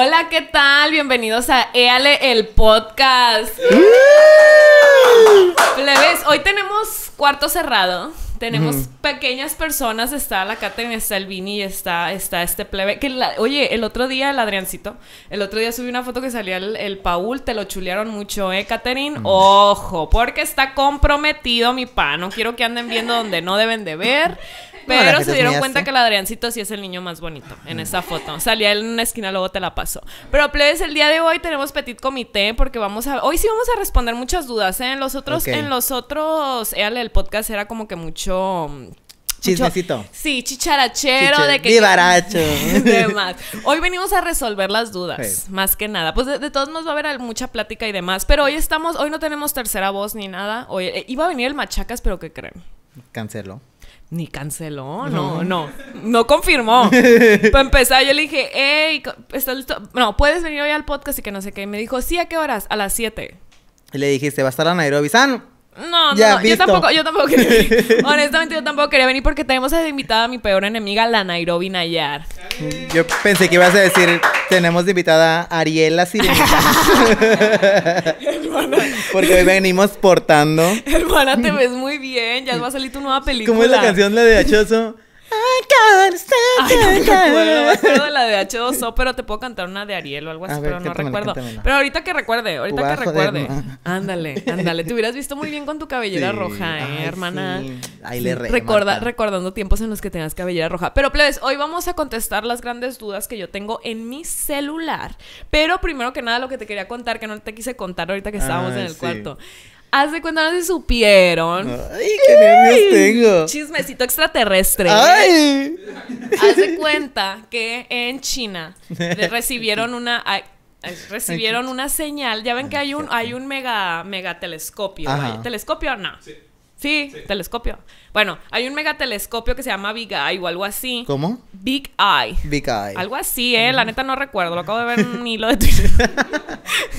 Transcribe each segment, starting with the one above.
Hola, ¿qué tal? Bienvenidos a Éale el podcast. Plebes, hoy tenemos cuarto cerrado. Tenemos pequeñas personas, está la Katherine, está el Vini y está, está este plebe. oye, el otro día, el Adriancito, el otro día subí una foto que salía el, Paul, te lo chulearon mucho, ¿eh, Katherine? Mm. Ojo, porque está comprometido mi pa, no quiero que anden viendo donde no deben de ver. Pero se dieron cuenta que el Adriancito sí es el niño más bonito en esa foto. Salía él en una esquina, luego te la pasó. Pero plebes, el día de hoy tenemos petit comité porque vamos a hoy sí vamos a responder muchas dudas, ¿eh? En los otros en los otros, el podcast era como que mucho Chismecito. sí, chicharachero de que. demás. Hoy venimos a resolver las dudas, más que nada. Pues de, todos nos va a haber mucha plática y demás. Pero hoy estamos, hoy no tenemos tercera voz ni nada. Hoy eh, iba a venir el Machacas, pero ¿qué creen? Canceló ni canceló, no, no, no confirmó. Para empezar, yo le dije, hey, ¿estás listo? No, puedes venir hoy al podcast y que no sé qué. me dijo, sí, ¿a qué horas? A las 7. Y le dije, ¿se va a estar a Nairobi, San. No, no, yo tampoco, yo tampoco quería venir. Honestamente, yo tampoco quería venir porque tenemos de invitada a mi peor enemiga, la Nairobi Nayar. Yo pensé que ibas a decir, tenemos de invitada a Ariela Hermana. porque hoy venimos portando. Hermana, te ves muy bien, ya va a salir tu nueva película. ¿Cómo es la canción la de Achoso? Ay, no me acuerdo, me acuerdo de la de H2O, pero te puedo cantar una de Ariel o algo así, pero no recuerdo. Pero ahorita que recuerde, ahorita que recuerde. ándale, ándale. Te hubieras visto muy bien con tu cabellera roja, eh, hermana. le Recordando tiempos en los que tenías cabellera roja. Pero, plebes, hoy vamos a contestar las grandes dudas que yo tengo en mi celular. Pero primero que nada, lo que te quería contar, que no te quise contar ahorita que estábamos ah, en el cuarto de cuenta, no se supieron. Ay, qué nervios tengo. Chismecito extraterrestre. Ay. de cuenta que en China recibieron una recibieron una señal. Ya ven que hay un hay un mega mega telescopio, telescopio, no. Sí, telescopio. Bueno, hay un megatelescopio que se llama Big Eye o algo así. ¿Cómo? Big Eye. Big Eye. Algo así, ¿eh? La neta no recuerdo. Lo acabo de ver en un hilo de Twitter.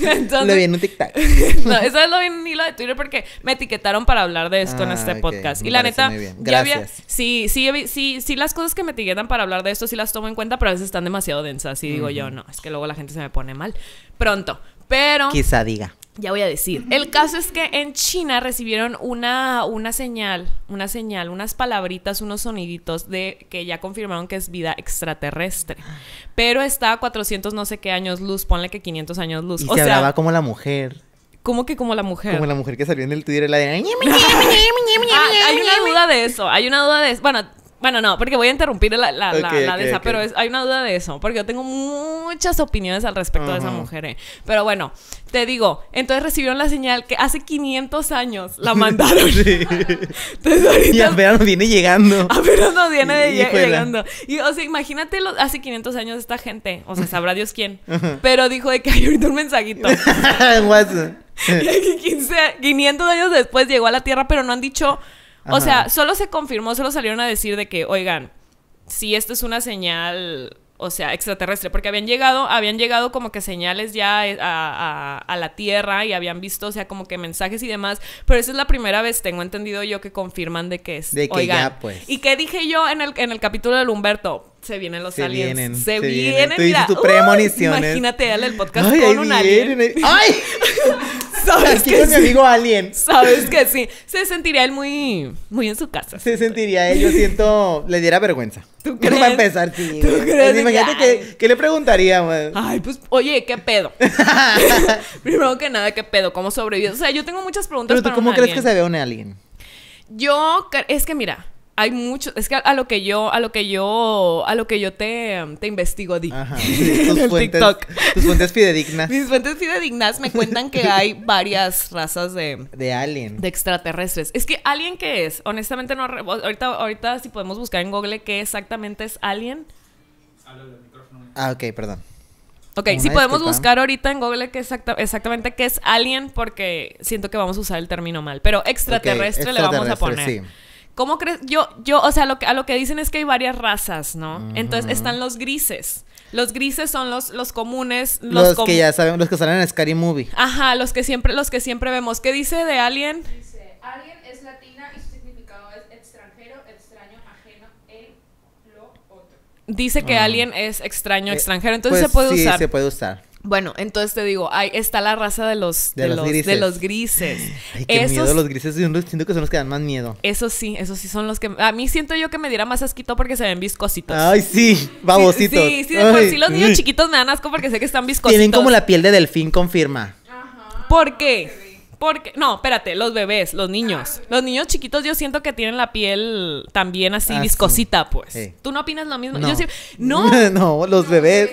Entonces, lo vi en un TikTok. no, eso es lo vi en un hilo de Twitter porque me etiquetaron para hablar de esto en ah, este podcast. y la neta, Gracias. Ya sí, sí, sí, sí, las cosas que me etiquetan para hablar de esto sí las tomo en cuenta, pero a veces están demasiado densas. Y digo yo, no, es que luego la gente se me pone mal. Pronto. Pero. Quizá diga ya voy a decir. El caso es que en China recibieron una, una señal, una señal, unas palabritas, unos soniditos de que ya confirmaron que es vida extraterrestre. Ah. Pero está a 400 no sé qué años luz, ponle que 500 años luz. o se hablaba como la mujer. ¿Cómo que como la mujer? Como la mujer que salió en el Twitter la de... hay una duda de eso, hay una duda de eso. Bueno, bueno, no, porque voy a interrumpir la, de esa, pero hay una duda de eso, porque yo tengo muchas opiniones al respecto de esa mujer. Eh. Pero bueno, te digo, entonces recibieron la señal que hace 500 años la mandaron. sí. entonces ahorita, y viene llegando. Apenas nos viene llegando. Y, o sea, imagínate hace 500 años esta gente, o sea, sabrá Dios quién, pero dijo de que hay ahorita un mensajito. y 500 años después llegó a la Tierra, pero no han dicho o sea, solo se confirmó, solo salieron a decir de que, oigan, si esto es una señal, o sea, extraterrestre, porque habían llegado, habían llegado como que señales ya eh, a, la Tierra y habían visto, o sea, como que mensajes y demás, pero esa es la primera vez, tengo entendido yo, que confirman de que es. De oigan, pues. Y que dije yo en el, en el capítulo del Humberto, se vienen los aliens. se, vienen. mira, Imagínate darle el podcast con un alien. ¡Ay! ¿Sabes Aquí que con mi amigo alien. Sabes que sí. Se sentiría él muy, muy en su casa. Se sentiría él, yo siento, le diera vergüenza. ¿Tú crees? No va a empezar, sí. ¿Tú pues, crees? imagínate que, le preguntaría, güey. Ay, pues, oye, ¿qué pedo? Primero que nada, ¿qué pedo? ¿Cómo sobrevivió, O sea, yo tengo muchas preguntas Pero tú, ¿cómo crees que se ve un alien? Yo, es que mira, hay mucho, es que a, lo que yo, a lo que yo, a lo que yo te, investigo, Di. Ajá, tus fuentes, Tus fidedignas. Mis fuentes fidedignas me cuentan que hay varias razas de... De alien. De extraterrestres. Es que alien, ¿qué es? Honestamente no, ahorita, ahorita si podemos buscar en Google qué exactamente es alien. Ah, ok, perdón. Ok, si podemos buscar ahorita en Google qué exacta, exactamente qué es alien, porque siento que vamos a usar el término mal, pero extraterrestre, le vamos a poner. Sí. ¿Cómo crees? Yo, yo, o sea, lo que, a lo que dicen es que hay varias razas, ¿no? Entonces están los grises. Los grises son los, los comunes. Los, los que ya saben, los que salen en Scary Movie. Ajá, los que siempre, los que siempre vemos. ¿Qué dice de Alien? Dice, Alien es latina y su significado es extranjero, extraño, ajeno, el, lo, otro. Dice que ah. Alien es extraño, eh, extranjero, entonces pues se puede usar. Sí, se puede usar. Bueno, entonces te digo, ahí está la raza de los, de, los, grises. De los grises. Ay, qué miedo los grises. siento que son los que dan más miedo. Eso sí, esos sí son los que... A mí siento yo que me diera más asquito porque se ven viscositos. Ay, sí, babositos. Sí, sí, sí los niños chiquitos me dan asco porque sé que están viscositos. Tienen como la piel de delfín, confirma. Ajá. ¿Por qué? Porque, no, espérate, los bebés, los niños. Los niños chiquitos yo siento que tienen la piel también así ah, viscosita, pues. ¿Tú no opinas lo mismo? No, yo ¿no? no los bebés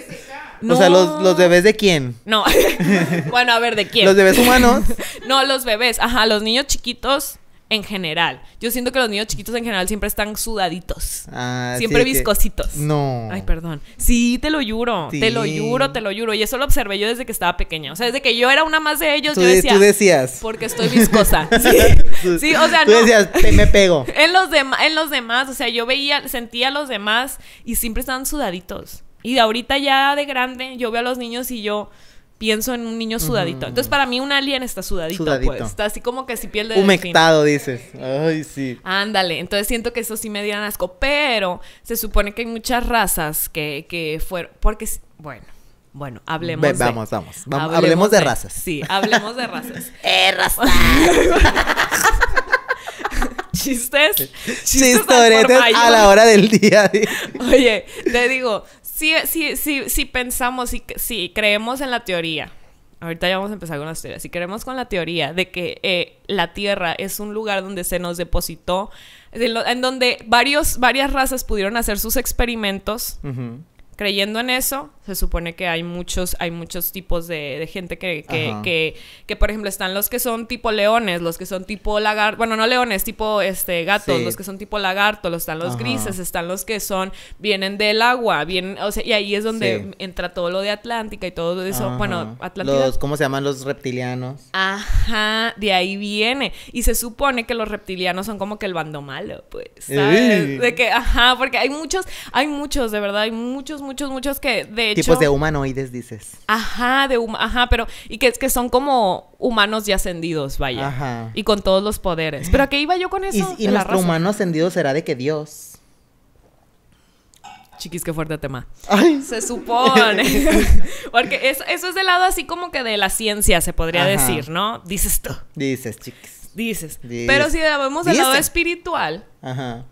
o sea, ¿los, bebés de quién? No. bueno, a ver, ¿de quién? ¿Los bebés humanos? no, los bebés. Ajá, los niños chiquitos en general. Yo siento que los niños chiquitos en general siempre están sudaditos. Ah, siempre viscositos. No. Ay, perdón. Sí, te lo juro. Te lo juro, te lo juro. Y eso lo observé yo desde que estaba pequeña. O sea, desde que yo era una más de ellos, yo decía. Tú decías. Porque estoy viscosa. sí. sí, o sea, tú decías, me pego. en, los en los demás, o sea, yo veía, sentía a los demás y siempre estaban sudaditos. Y ahorita ya de grande, yo veo a los niños y yo pienso en un niño sudadito. Entonces, para mí, un alien está sudadito, pues. Está así como que si piel de Humectado, dices. Ay, sí. Ándale. Entonces, siento que eso sí me diera asco. Pero se supone que hay muchas razas que, fueron... Porque, bueno... Bueno, hablemos vamos, de... Vamos, vamos. Hablemos, de, razas. Sí, hablemos de razas. ¡Eh, razas! chistes, chistes, a la hora del día. Oye, le digo, si, pensamos, si, si creemos en la teoría, ahorita ya vamos a empezar con la teoría, si creemos con la teoría de que eh, la Tierra es un lugar donde se nos depositó, en, donde varios, varias razas pudieron hacer sus experimentos, creyendo en eso, se supone que hay muchos, hay muchos tipos de, gente que, que, por ejemplo, están los que son tipo leones, los que son tipo lagarto, bueno, no leones, tipo este gatos, los que son tipo lagarto, los están los grises, están los que son, vienen del agua, vienen, o sea, y ahí es donde entra todo lo de Atlántica y todo eso, bueno, Atlántida... ¿cómo se llaman los reptilianos? Ajá, de ahí viene. Y se supone que los reptilianos son como que el bando malo, pues, ¿sabes? De que, ajá, porque hay muchos, hay muchos, de verdad, hay muchos, muchos, muchos que de tipos de humanoides, dices. Ajá, de ajá, pero y que, que son como humanos ya ascendidos, vaya. Ajá. Y con todos los poderes. Pero ¿a qué iba yo con eso? Y, y nuestro humano ascendido será de que Dios. Chiquis, qué fuerte tema. Se supone. Porque eso es del lado así como que de la ciencia, se podría decir, ¿no? Dices tú. Dices, chiquis. Dices. Pero si vemos del lado espiritual, Ajá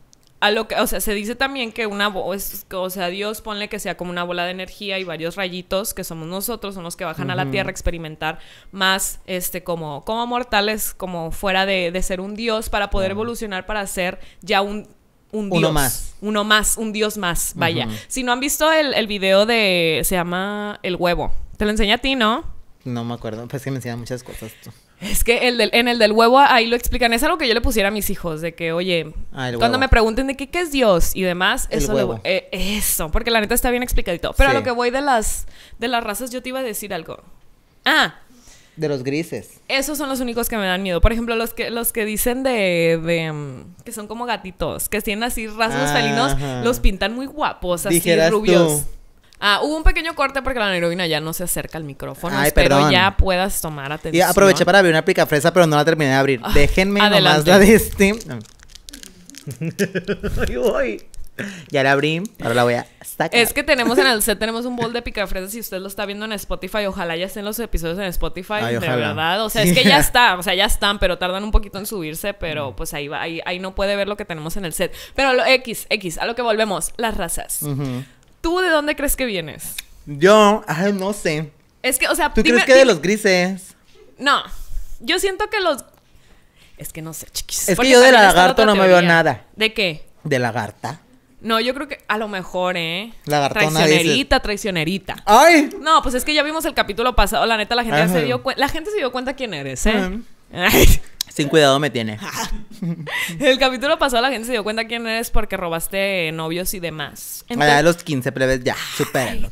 lo que, o sea, se dice también que una voz, o sea, Dios ponle que sea como una bola de energía y varios rayitos que somos nosotros, son los que bajan a la tierra a experimentar más, este, como, como mortales, como fuera de, ser un Dios para poder evolucionar para ser ya un un dios. Uno más. Uno más, un dios más, vaya. Si no han visto el, el, video de. Se llama El huevo. Te lo enseña a ti, ¿no? No me acuerdo. Pues que me enseñan muchas cosas tú. Es que el del, en el del huevo ah, ahí lo explican. Es algo que yo le pusiera a mis hijos, de que, oye, ah, cuando me pregunten de qué, qué es Dios y demás, eso, eh, eso, porque la neta está bien explicadito. Pero a lo que voy de las, de las razas, yo te iba a decir algo. Ah. De los grises. Esos son los únicos que me dan miedo. Por ejemplo, los que, los que dicen de, mm, que son como gatitos, que tienen así rasgos ah, felinos, los pintan muy guapos así rubios. Ah, hubo un pequeño corte porque la heroína ya no se acerca al micrófono. Ay, ya puedas tomar atención. Y aproveché para abrir una pica fresa, pero no la terminé de abrir. Ah, Déjenme nomás la de este. Ahí voy. Ya la abrí, ahora la voy a sacar. Es que tenemos en el set, tenemos un bol de picafresas. Si usted lo está viendo en Spotify, ojalá ya estén los episodios en Spotify, de verdad. O sea, es que ya está, o sea, ya están, pero tardan un poquito en subirse, pero pues ahí va, ahí, no puede ver lo que tenemos en el set. Pero lo X, X, a lo que volvemos, las razas. Ajá ¿Tú de dónde crees que vienes? Yo, no sé. Es que, o sea, ¿tú crees que de los grises? No. Yo siento que los. Es que no sé, chiquis. Es que yo de la lagarto no me veo nada. ¿De qué? De lagarta. No, yo creo que a lo mejor, ¿eh? Lagartona traicionerita, traicionerita. ¡Ay! No, pues es que ya vimos el capítulo pasado. La neta, la gente ya se dio La gente se dio cuenta quién eres, ¿eh? Ay. Sin cuidado me tiene. el capítulo pasado la gente se dio cuenta quién eres porque robaste novios y demás. Entonces... A los 15 plebes ya, Súper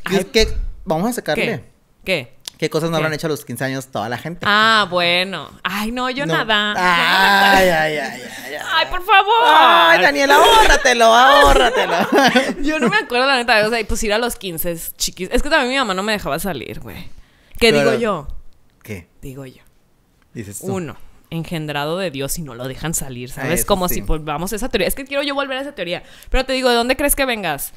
Vamos a sacarle. ¿Qué? ¿Qué? cosas no habrán hecho a los 15 años toda la gente? Ah, bueno. Ay, no, yo nada. Ay, ay, ay, ay, ay. por favor. Ay, Daniel ahórratelo, ahórratelo. yo no me acuerdo, la neta. O sea, pues ir a los 15, chiquis. Es que también mi mamá no me dejaba salir, güey. ¿Qué digo yo? ¿Qué? Digo yo. Dices tú. Uno engendrado de Dios y no lo dejan salir, ah, ¿sabes? Como si volvamos pues, a esa teoría. Es que quiero yo volver a esa teoría. Pero te digo, ¿de dónde crees que vengas?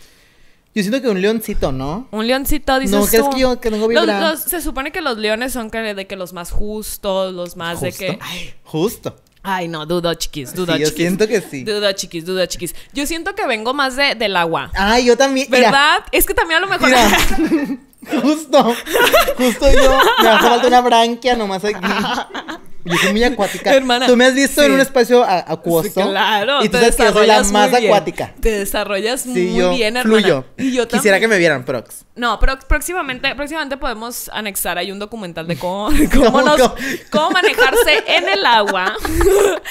Yo siento que un leoncito, ¿no? Un leoncito, dices No, crees que yo que tengo vibra? se supone que los leones son de que los más justos, los más de que... Ay, justo. Ay, no, dudo, chiquis, dudo, chiquis. Yo siento que sí. Dudo, chiquis, dudo, chiquis. Yo siento que vengo más de, del agua. Ay, yo también. ¿Verdad? es que también a lo mejor... Justo, justo yo. Me hace falta una branquia nomás aquí. yo soy muy acuática. Hermana. Tú me has visto en un espacio acuoso. claro. Y tú te desarrollas la más acuática. Te desarrollas muy bien, hermana. Y yo Quisiera que me vieran, Prox. No, pero próximamente, próximamente podemos anexar ahí un documental de cómo, cómo, manejarse en el agua.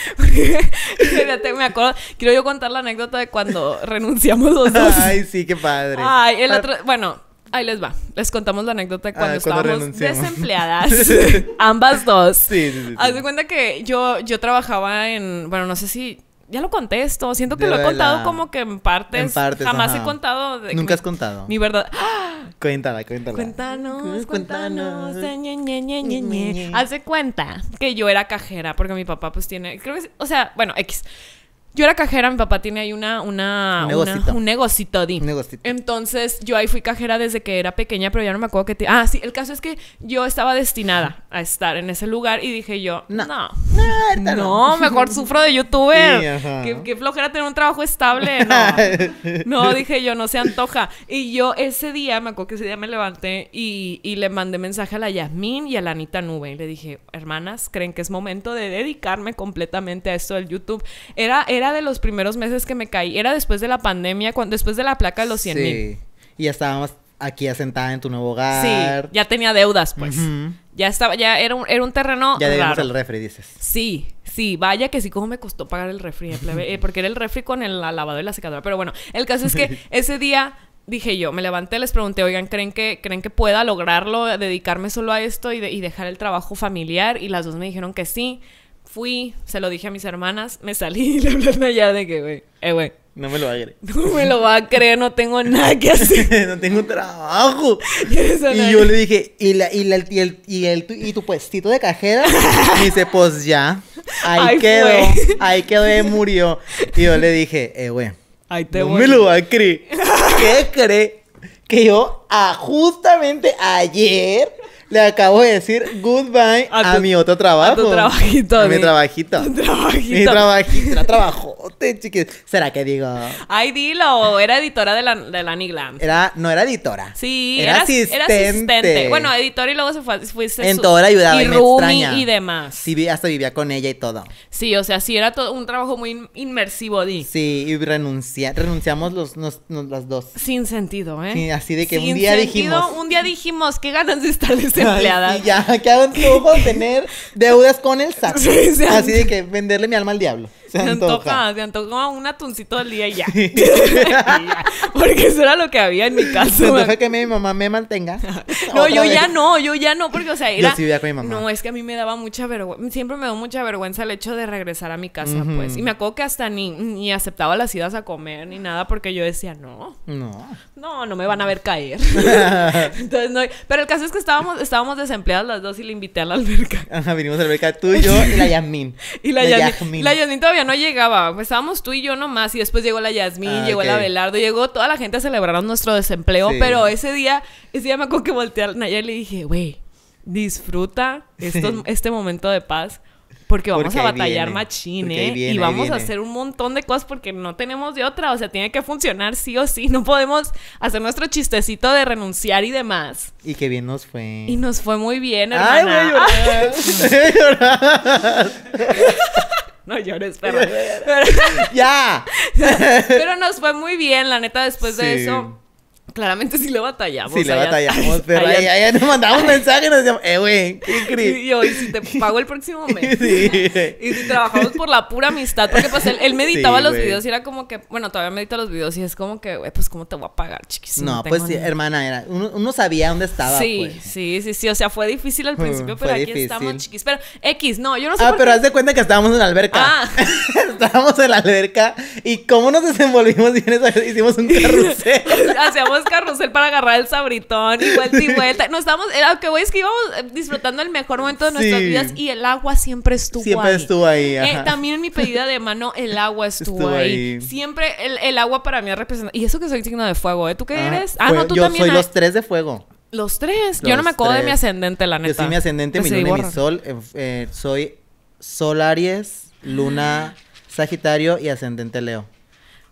Fíjate, me acuerdo. Quiero yo contar la anécdota de cuando renunciamos los dos. Ay, sí, qué padre. Ay, el ah. otro. Bueno ahí les va. Les contamos la anécdota cuando, ah, cuando estábamos desempleadas. ambas dos. Sí, sí, sí. Haz de cuenta que yo, yo trabajaba en. Bueno, no sé si. Ya lo contesto. Siento que lo he contado como que en partes. En partes jamás he contado. Nunca has contado. Mi verdad. Cuéntala, cuéntala. Cuéntanos, cuéntanos. cuéntanos. cuenta que yo era cajera porque mi papá, pues tiene. Creo que. O sea, bueno, X. Yo era cajera, mi papá tiene ahí una, una, un negocito, Entonces, yo ahí fui cajera desde que era pequeña, pero ya no me acuerdo que... Te... Ah, sí, el caso es que yo estaba destinada a estar en ese lugar y dije yo, no, no, mejor sufro de youtuber. qué, flojera tener un trabajo estable, no. no, dije yo, no se antoja. Y yo ese día, me acuerdo que ese día me levanté y, y le mandé mensaje a la Yasmín y a la Anita Nube y le dije, hermanas, ¿creen que es momento de dedicarme completamente a esto del YouTube? Era, era de los primeros meses que me caí. Era después de la pandemia, después de la placa de los 100 mil. Sí. Y ya estábamos aquí asentada en tu nuevo hogar. Sí, ya tenía deudas, pues. Ya estaba, ya era un, era un terreno. Ya debíamos el refri, dices. Sí, sí, vaya que sí, cómo me costó pagar el refri, eh, eh, porque era el refri con el la lavadora y la secadora. Pero bueno, el caso es que ese día dije yo, me levanté, les pregunté, oigan, ¿creen que, ¿creen que pueda lograrlo, dedicarme solo a esto y, y dejar el trabajo familiar? Y las dos me dijeron que sí fui, se lo dije a mis hermanas, me salí y le hablé allá de que, güey, eh, güey. No me lo va a creer. No me lo va a creer, no tengo nada que hacer. no tengo trabajo. y yo le dije, ¿y, la, y, y, el, y, tu puestito de cajera? dice, pues ya. Ahí, quedó. Ahí quedó murió. Y yo le dije, eh, güey. no me lo va a creer. ¿Qué cree? Que yo, ah, justamente ayer, le acabo de decir goodbye a, mi otro trabajo. A tu trabajito. A mi trabajito. trabajito. Mi trabajito. Era ¿Será que digo? Ay, dilo. Era editora de la, de la Era, no era editora. Sí. Era, era, asistente. era asistente. Bueno, editora y luego se fue, fuiste En todo la ayudaba y, me extraña. y demás. Sí, hasta vivía con ella y todo. Sí, o sea, sí era todo un trabajo muy inmersivo, di. Sí, y renunciamos los, nos, nos, las dos. Sin sentido, ¿eh? Sí, así de que un día sentido, dijimos... un día dijimos, qué ganas de estar empleada Y ya, que hago? ojo tener deudas con el SAT. Así de que venderle mi alma al diablo. se antoja. Se antoja un atuncito al día y ya. porque eso era lo que había en mi casa. Se que mi mamá me mantenga. no, yo ya no, yo ya no, porque, o sea, era... con mi mamá. No, es que a mí me daba mucha vergüenza, siempre me dio mucha vergüenza el hecho de regresar a mi casa, pues. Y me acuerdo que hasta ni, aceptaba las idas a comer ni nada, porque yo decía, no. No. No, no me van a ver caer. Entonces, no... Pero el caso es que estábamos, estábamos desempleadas las dos y le invité a la alberca. Ajá, vinimos a la alberca tú y yo y la Yasmín. y la, la La no llegaba. Pues estábamos tú y yo nomás. Y después llegó la Yasmín, ah, llegó la Belardo, llegó toda la gente a celebrar nuestro desempleo. Pero ese día, ese día me acuerdo que voltear a y le dije, güey, disfruta este momento de paz. Porque vamos a batallar machine ¿eh? y vamos a hacer un montón de cosas porque no tenemos de otra. O sea, tiene que funcionar sí o sí. No podemos hacer nuestro chistecito de renunciar y demás. Y qué bien nos fue. Y nos fue muy bien, hermana. Ay, voy No llores, perro. ¡Ya! Pero nos fue muy bien, la neta, después de eso claramente sí lo batallamos. Sí lo batallamos, pero ahí nos mandamos un mensaje y nos decíamos, eh, güey, ¿qué crees? Y yo, si te pago el próximo mes? Sí. y si trabajamos por la pura amistad, porque pues él, meditaba los videos y era como que, bueno, todavía medita los videos y es como que, güey, pues ¿cómo te voy a pagar, chiquis? No, pues sí, hermana, era, uno, uno, sabía dónde estaba. Sí, pues. sí, sí, sí, o sea, fue difícil al principio, pero aquí difícil. estamos, chiquis. Pero X, no, yo no sé. Ah, pero haz de cuenta que estábamos en la alberca. Ah. estábamos en la alberca y cómo nos desenvolvimos bien, hicimos un carrusel. Hacíamos carrusel para agarrar el sabritón y vuelta y vuelta. nos estamos. lo eh, que voy es que íbamos eh, disfrutando el mejor momento de nuestras vidas y el agua siempre estuvo siempre estuvo ahí. Eh, también en mi pedida de mano, el agua estuvo, ahí. Siempre el, agua para mí representa. Y eso que soy signo de fuego, ¿eh? ¿Tú qué ah, eres? Ah, no, tú también. Yo soy los tres de fuego. Los tres. yo no me acuerdo de mi ascendente, la neta. Yo soy mi ascendente, mi luna y mi sol. soy Sol Aries, Luna ah. Sagitario y ascendente Leo.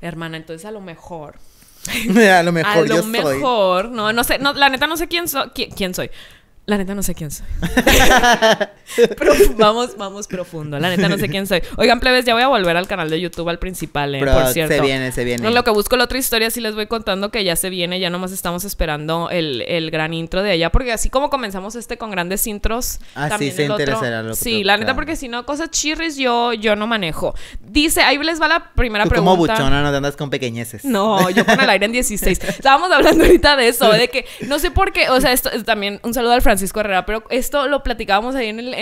Hermana, entonces a lo mejor a lo mejor a lo mejor, no, no sé, no, la neta no sé quién, so, quién, quién soy, la neta no sé quién soy. vamos, vamos profundo. La neta no sé quién soy. Oigan, plebes, ya voy a volver al canal de YouTube, al principal, eh, por cierto. Se viene, se viene. En lo que busco la otra historia, sí les voy contando que ya se viene. Ya nomás estamos esperando el, gran intro de allá. Porque así como comenzamos este con grandes intros, ah, se interesará Sí, la neta, porque si no, cosas chirris yo, yo no manejo. Dice, ahí les va la primera pregunta. Como buchona, no te andas con pequeñeces. No, yo con el aire en 16. Estábamos hablando ahorita de eso, de que no sé por qué. O sea, esto también un saludo al Francisco Herrera, pero esto lo platicábamos ahí en, el,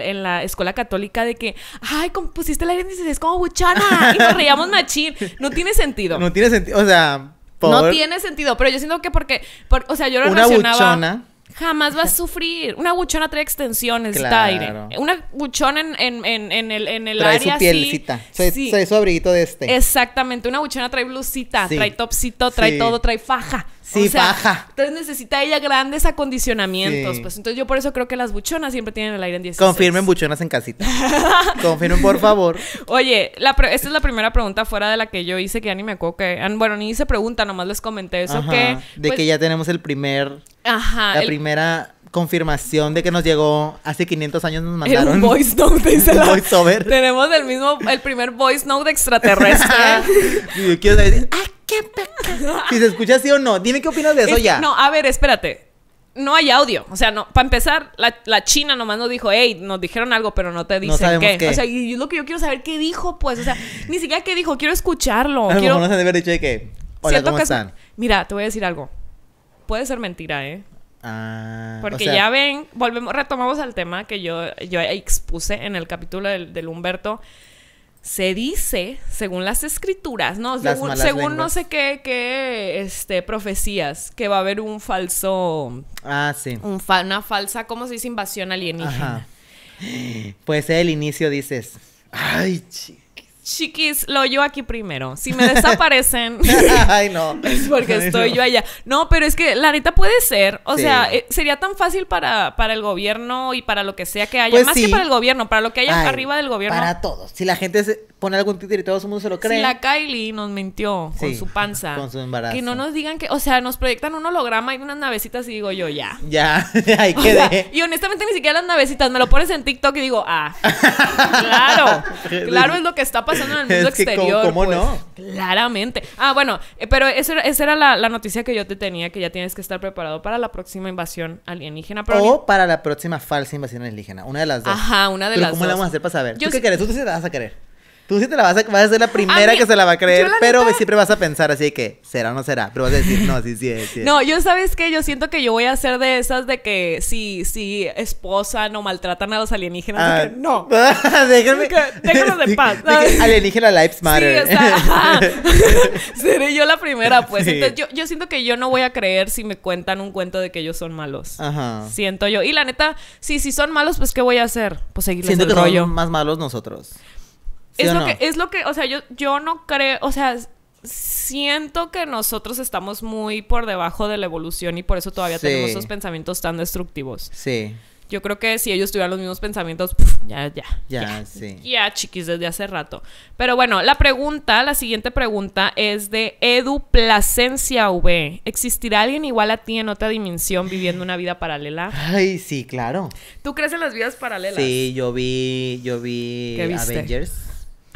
en, la escuela católica de que, ay, pusiste la aire es como buchana y nos reíamos machín. No tiene sentido. No tiene sentido, o sea... No tiene sentido, pero yo siento que porque, o sea, yo lo Una relacionaba jamás vas a sufrir. Una buchona trae extensiones, claro. aire. Una buchona en, en, en, en el, en el área. Trae su pielcita. Soy, su abriguito de este. Exactamente. Una buchona trae blusita, trae topsito, trae todo, trae faja. Sí, faja. Entonces necesita ella grandes acondicionamientos. Pues entonces yo por eso creo que las buchonas siempre tienen el aire en 10. Confirmen buchonas en casita. Confirmen, por favor. Oye, esta es la primera pregunta fuera de la que yo hice que ya ni me acuerdo que. Bueno, ni hice pregunta, nomás les comenté eso que. de que pues ya tenemos el primer Ajá. La primera confirmación de que nos llegó hace 500 años nos mandaron. El voice note, dice Tenemos el mismo, el primer voice note extraterrestre. y yo quiero saber, ah, Si se escucha así o no, dime qué opinas de eso ya. No, a ver, espérate. No hay audio. O sea, no, para empezar, la, China nomás nos dijo, hey, nos dijeron algo, pero no te dicen qué. O sea, y lo que yo quiero saber qué dijo, pues. O sea, ni siquiera qué dijo, quiero escucharlo. no se debe haber dicho de qué. Mira, te voy a decir algo puede ser mentira, ¿eh? Ah, Porque ya ven, volvemos, retomamos al tema que yo, yo expuse en el capítulo del, Humberto. Se dice, según las escrituras, ¿no? Según, no sé qué, qué este, profecías, que va a haber un falso. Ah, sí. Un una falsa, ¿cómo se dice? Invasión alienígena. Ajá. Puede ser el inicio, dices. Ay, Chiquis, lo yo aquí primero. Si me desaparecen. Ay, no. Es porque estoy yo allá. No, pero es que la neta puede ser. O sea, eh, sería tan fácil para, para el gobierno y para lo que sea que haya. Pues más que para el gobierno, para lo que haya arriba del gobierno. Para todos. Si la gente pone algún título y todo el mundo se lo cree. Si la Kylie nos mintió con su panza. Con su embarazo. Que no nos digan que. O sea, nos proyectan un holograma y unas navecitas y digo yo, ya. Ya. Ahí quedé. y honestamente ni siquiera las navecitas. Me lo pones en TikTok y digo, ah. claro. claro es lo que está pasando mundo exterior. Pues, no? Claramente. Ah, bueno, eh, pero esa era, la, noticia que yo te tenía, que ya tienes que estar preparado para la próxima invasión alienígena. o para la próxima falsa invasión alienígena. Una de las dos. Ajá, una de las ¿cómo dos. ¿Cómo la vamos a hacer para saber? ¿Tú qué ¿Tú te vas a querer? Tú sí te la vas a, vas a ser la primera que se la va a creer, pero siempre vas a pensar así que será o no será, pero vas a decir no, sí, sí, sí. No, yo sabes que yo siento que yo voy a ser de esas de que si, si esposan o maltratan a los alienígenas, no. déjame, que, de paz. alienígena lives matter. Sí, o seré yo la primera, pues. Entonces yo, siento que yo no voy a creer si me cuentan un cuento de que ellos son malos. Ajá. Siento yo. Y la neta, sí, si son malos, pues ¿qué voy a hacer? Pues seguirles siento que más malos nosotros es lo que, o sea, yo, yo no creo, o sea, siento que nosotros estamos muy por debajo de la evolución y por eso todavía tenemos esos pensamientos tan destructivos. Sí. Yo creo que si ellos tuvieran los mismos pensamientos, ya, ya, ya, ya, sí. ya, chiquis, desde hace rato. Pero bueno, la pregunta, la siguiente pregunta es de Edu placencia V. ¿Existirá alguien igual a ti en otra dimensión viviendo una vida paralela? Ay, sí, claro. ¿Tú crees en las vidas paralelas? Sí, yo vi, yo vi Avengers.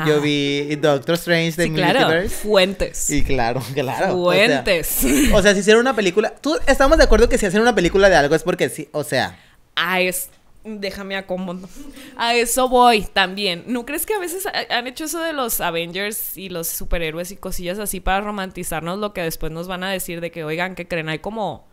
Yo vi Doctor Strange de sí, claro. Fuentes. Y claro, claro. Fuentes. O sea, si hicieron una película. Tú estamos de acuerdo que si hacen una película de algo es porque sí, o sea. a es. Déjame acomodo. A eso voy también. ¿No crees que a veces han hecho eso de los Avengers y los superhéroes y cosillas así para romantizarnos lo que después nos van a decir de que, oigan, que creen, hay como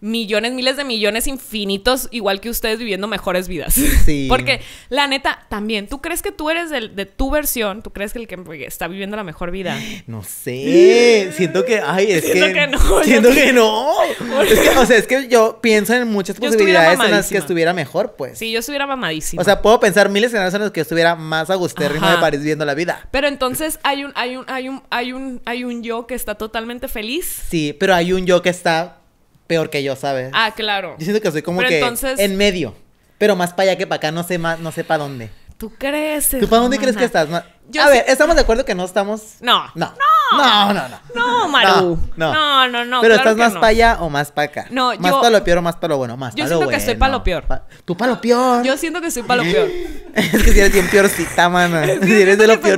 millones, miles de millones infinitos, igual que ustedes viviendo mejores vidas. Sí. Porque la neta, también, ¿tú crees que tú eres de, tu versión? ¿Tú crees que el que pues, está viviendo la mejor vida? No sé. siento que, ay, es siento que, no. Siento que, no. es que, o sea, es que yo pienso en muchas posibilidades en las que estuviera mejor, pues. Sí, yo estuviera mamadísima. O sea, puedo pensar miles de escenarios en los que estuviera más agustérrimo de París viendo la vida. Pero entonces hay un, hay un, hay un, hay un, hay un yo que está totalmente feliz. Sí, pero hay un yo que está peor que yo, ¿sabes? Ah, claro. Yo siento que soy como que en medio. Pero más para allá que para acá, no sé más, no sé para dónde. ¿Tú crees? ¿Tú para dónde crees que estás? a ver, ¿estamos de acuerdo que no estamos? No. No. No, no, no. No, Maru. No, no, no. no, Pero estás más para allá o más para acá. No, Más yo... para lo peor o más para lo bueno. Más yo para lo bueno. Yo siento que estoy para lo peor. Tú para lo peor. Yo siento que soy para lo peor. es que si eres bien peorcita, mana. si eres de lo Peor.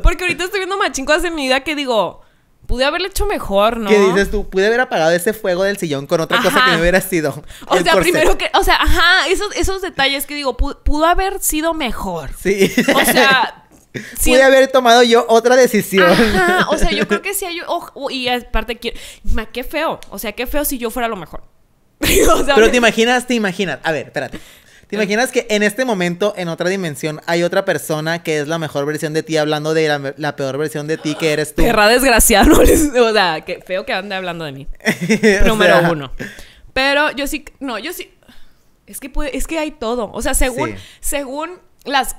Porque ahorita estoy viendo machinco de mi vida que digo pude haberlo hecho mejor, ¿no? ¿Qué dices tú? Pude haber apagado ese fuego del sillón con otra cosa que no hubiera sido. O sea, primero que, o sea, ajá, esos, detalles que digo, pudo, haber sido mejor. Sí. O sea, Pude haber tomado yo otra decisión. Ajá, o sea, yo creo que sí hay. y aparte, quiero, qué feo. O sea, qué feo si yo fuera lo mejor. Pero te imaginas, te imaginas. A ver, espérate. ¿Te imaginas que en este momento, en otra dimensión, hay otra persona que es la mejor versión de ti hablando de la, peor versión de ti que eres tú? Perra desgraciado. o sea, que feo que ande hablando de mí. Número uno. Pero yo sí, no, yo sí. Es que es que hay todo. O sea, según, según las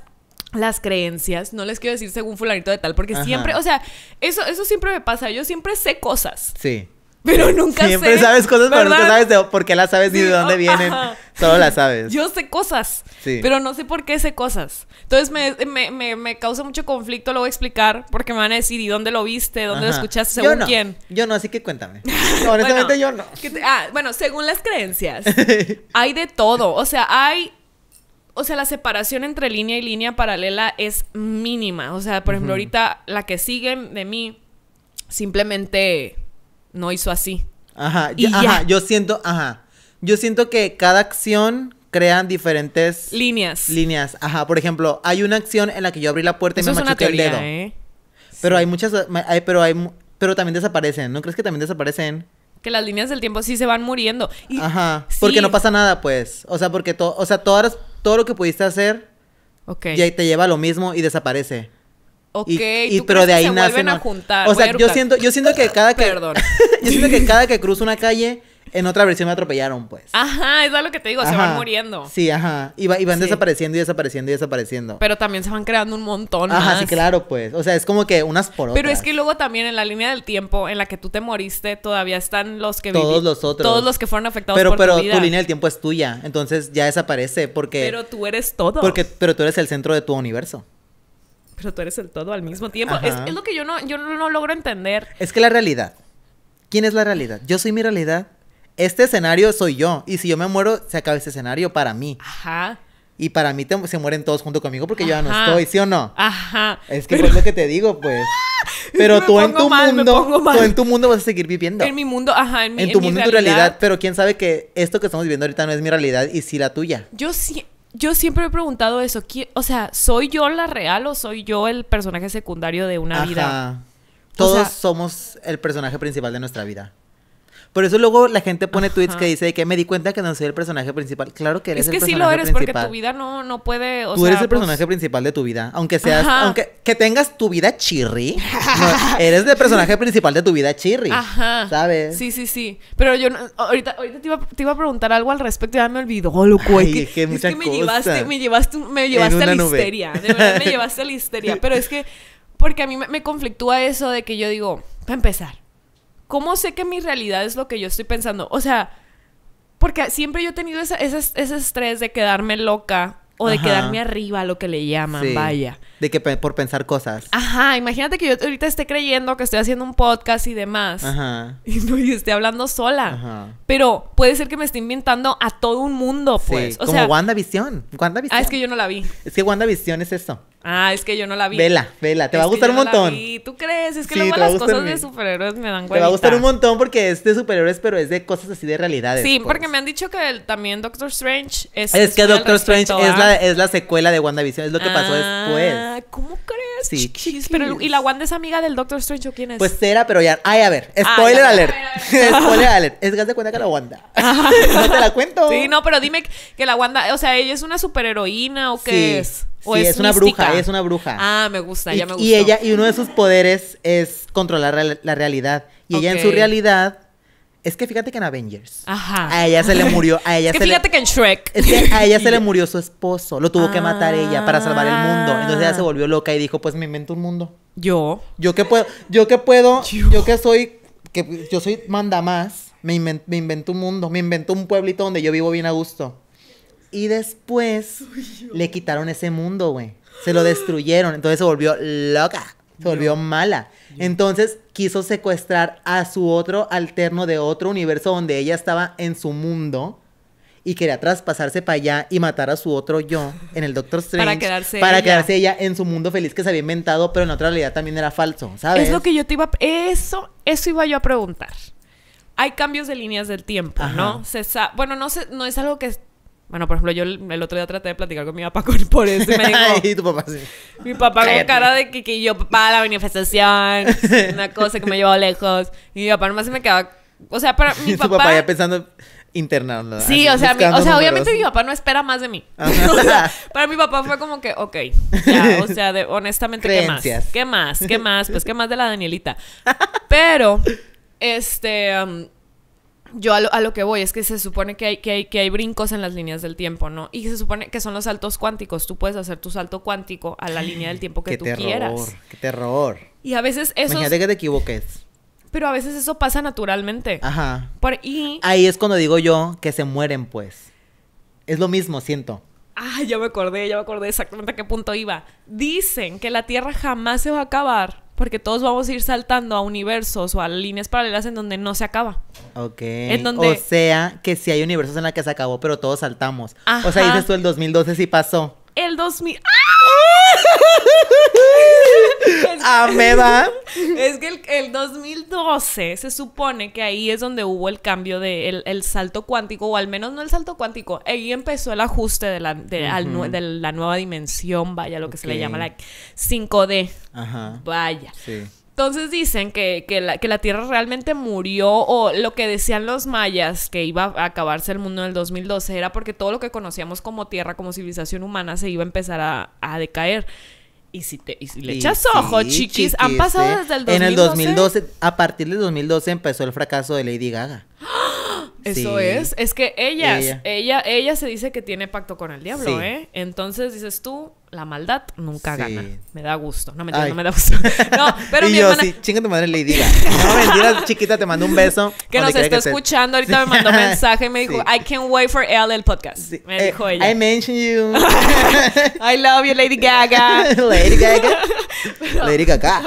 las creencias, no les quiero decir según fulanito de tal, porque siempre, o sea, eso, eso siempre me pasa, yo siempre sé cosas. Sí pero nunca Siempre sabes cosas, pero nunca sabes de por qué las sabes ni de dónde oh, vienen. Solo las sabes. Yo sé cosas, pero no sé por qué sé cosas. Entonces me, me, causa mucho conflicto Lo voy a explicar, porque me van a decir, ¿y dónde lo viste? ¿Dónde lo escuchaste? ¿Según quién? Yo no, así que cuéntame. honestamente yo no. Ah, bueno, según las creencias, hay de todo. O sea, hay o sea, la separación entre línea y línea paralela es mínima. O sea, por ejemplo, ahorita la que siguen de mí simplemente no hizo así. Ajá, y ajá, yo siento, ajá. Yo siento que cada acción crea diferentes líneas. Líneas, ajá. Por ejemplo, hay una acción en la que yo abrí la puerta y me machuqué el dedo. ¿eh? Pero hay muchas, pero hay, pero también desaparecen. ¿No crees que también desaparecen? Que las líneas del tiempo sí se van muriendo. ajá. Porque no pasa nada, pues. O sea, porque todo, o sea, todo lo que pudiste hacer, okay. ahí te lleva a lo mismo y desaparece. Ok, y, pero de ahí que vuelven a juntar. O sea, yo siento, yo siento que cada que Perdón. yo siento que cada que cruzo una calle en otra versión me atropellaron, pues. Ajá, es lo que te digo, se van muriendo. Sí, ajá. Y, van desapareciendo y desapareciendo y desapareciendo. Pero también se van creando un montón Ajá, sí, claro, pues. O sea, es como que unas por otras. Pero es que luego también en la línea del tiempo en la que tú te moriste, todavía están los que Todos los otros. Todos los que fueron afectados pero, por pero tu línea del tiempo es tuya, entonces ya desaparece porque Pero tú eres todo. porque pero tú eres el centro de tu universo tú eres el todo al mismo tiempo. Es, lo que yo no, yo no, logro entender. Es que la realidad. ¿Quién es la realidad? Yo soy mi realidad. Este escenario soy yo. Y si yo me muero, se acaba ese escenario para mí. Ajá. Y para mí se mueren todos junto conmigo porque yo ya no estoy, ¿sí o no? Ajá. Es que es lo que te digo, pues. Pero tú en tu mundo, tú en tu mundo vas a seguir viviendo. En mi mundo, ajá, en mi En tu mundo, en tu realidad, pero quién sabe que esto que estamos viviendo ahorita no es mi realidad y sí la tuya. Yo sí, yo siempre he preguntado eso. O sea, ¿soy yo la real o soy yo el personaje secundario de una vida? Todos somos el personaje principal de nuestra vida. Por eso luego la gente pone tweets que dice que me di cuenta que no soy el personaje principal. Claro que eres el personaje principal. Es que sí lo eres porque tu vida no, no puede. O Tú eres el pues personaje principal de tu vida. Aunque seas. Aunque que tengas tu vida chirri. eres el personaje principal de tu vida chirri. Ajá. ¿Sabes? Sí, sí, sí. Pero yo. ahorita, ahorita te, iba, te iba a preguntar algo al respecto. Ya me olvidó, loco. es que, me, llevaste, me llevaste, me llevaste a la histeria. De verdad, me llevaste a la histeria. Pero es que. Porque a mí me, me conflictúa eso de que yo digo, para empezar ¿cómo sé que mi realidad es lo que yo estoy pensando? O sea, porque siempre yo he tenido ese, ese estrés de quedarme loca o de quedarme arriba, lo que le llaman, vaya. De que por pensar cosas. Ajá, imagínate que yo ahorita esté creyendo que estoy haciendo un podcast y demás. Ajá. Y, estoy esté hablando sola. Ajá. Pero puede ser que me esté inventando a todo un mundo, pues. Sí. O Como WandaVision. Ah, es que yo no la vi. Es que WandaVision es eso. Ah, es que yo no la vi. Vela, vela, te va a gustar un montón. Sí, ¿tú crees? Es que luego las cosas de superhéroes me dan cuenta. Te va a gustar un montón porque es de superhéroes, pero es de cosas así de realidades. Sí, porque pues. me han dicho que también Doctor Strange es. Es que Doctor Strange es la ¿ah? es la secuela de WandaVision, es lo que pasó ah, después. ¿cómo crees? Sí. pero, ¿Y la Wanda es amiga del Doctor Strange o quién es? Pues era, pero ya. Ay, a ver, ah, spoiler alert. spoiler alert. Es que de cuenta que la Wanda. Ah. no te la cuento. Sí, no, pero dime que la Wanda, o sea, ella es una superheroína o qué sí. es. ¿O sí, es, una bruja, es una bruja. Ah, me gusta, ya me gusta. Y ella, y uno de sus poderes es controlar la, realidad. Y ella en su realidad es que fíjate que en Avengers. A ella se le murió. A ella es que fíjate que en Shrek. Es que a ella se le murió su esposo. Lo tuvo que matar ella para salvar el mundo. Entonces ella se ah. volvió loca y dijo: Pues me invento un mundo. Yo. Yo que puedo. Yo que puedo. Yo, que soy. Que yo soy manda más. Me, invento un mundo. Me invento un pueblito donde yo vivo bien a gusto. Y después le quitaron ese mundo, güey. Se lo destruyeron. Entonces se volvió loca volvió mala. Entonces quiso secuestrar a su otro alterno de otro universo donde ella estaba en su mundo y quería traspasarse para allá y matar a su otro yo en el Doctor Strange. Para quedarse Para ella. quedarse ella en su mundo feliz que se había inventado, pero en otra realidad también era falso, ¿sabes? Es lo que yo te iba... Eso, eso iba yo a preguntar. Hay cambios de líneas del tiempo, ¿no? Se bueno, no, no es algo que bueno, por ejemplo, yo el, otro día traté de platicar con mi papá por eso y me dijo... y tu papá sí. Mi papá con cara de que, yo, papá, la manifestación, una cosa que me llevó lejos. Y mi papá nomás se me quedaba... O sea, para mi papá... Tu papá ya pensando internando? Sí, o sea, o sea obviamente mi papá no espera más de mí. para mi papá fue como que, ok, ya, o sea, de, honestamente, ¿qué más? ¿Qué más? ¿Qué más? Pues, ¿qué más de la Danielita? Pero, este, um, yo a lo, que voy es que se supone que hay, que, hay, brincos en las líneas del tiempo, ¿no? Y se supone que son los saltos cuánticos. Tú puedes hacer tu salto cuántico a la línea del tiempo que tú quieras. ¡Qué terror! Y a veces eso. Imagínate que te equivoques. Pero a veces eso pasa naturalmente. Ajá. Por, y... Ahí es cuando digo yo que se mueren, pues. Es lo mismo, siento. Ah, ya me acordé, ya me acordé exactamente a qué punto iba. Dicen que la Tierra jamás se va a acabar porque todos vamos a ir saltando a universos o a líneas paralelas en donde no se acaba. Ok. O sea, que si sí hay universos en la que se acabó, pero todos saltamos. O sea, dices tú el 2012 sí pasó el 2000. ¡Ah! ¡Ah! me va. Es que el, el, 2012 se supone que ahí es donde hubo el cambio de el, salto cuántico, o al menos no el salto cuántico, ahí empezó el ajuste de la, de, la nueva dimensión, vaya, lo que se le llama la 5D. Ajá. Vaya. Sí. Entonces dicen que, que, la, Tierra realmente murió o lo que decían los mayas que iba a acabarse el mundo en el 2012 era porque todo lo que conocíamos como Tierra, como civilización humana, se iba a empezar a, decaer. Y si, te, le echas ojo, chiquis, han pasado ¿eh? desde el 2012. En el 2012, a partir del 2012 empezó el fracaso de Lady Gaga. Eso es, es que ella. ella, ella se dice que tiene pacto con el diablo, ¿eh? Entonces dices tú, la maldad nunca gana. Me da gusto. No, mentira, no me da gusto. No, pero y mi yo, hermana... sí, chinga tu madre Lady Gaga. No, mentira, chiquita, te mando un beso. Que nos está escuchando. Ahorita me mandó mensaje y me dijo, I can't wait for Elle, el podcast. Me dijo eh, ella. I mentioned you. I love you, Lady Gaga. Lady Gaga. Lady Gaga.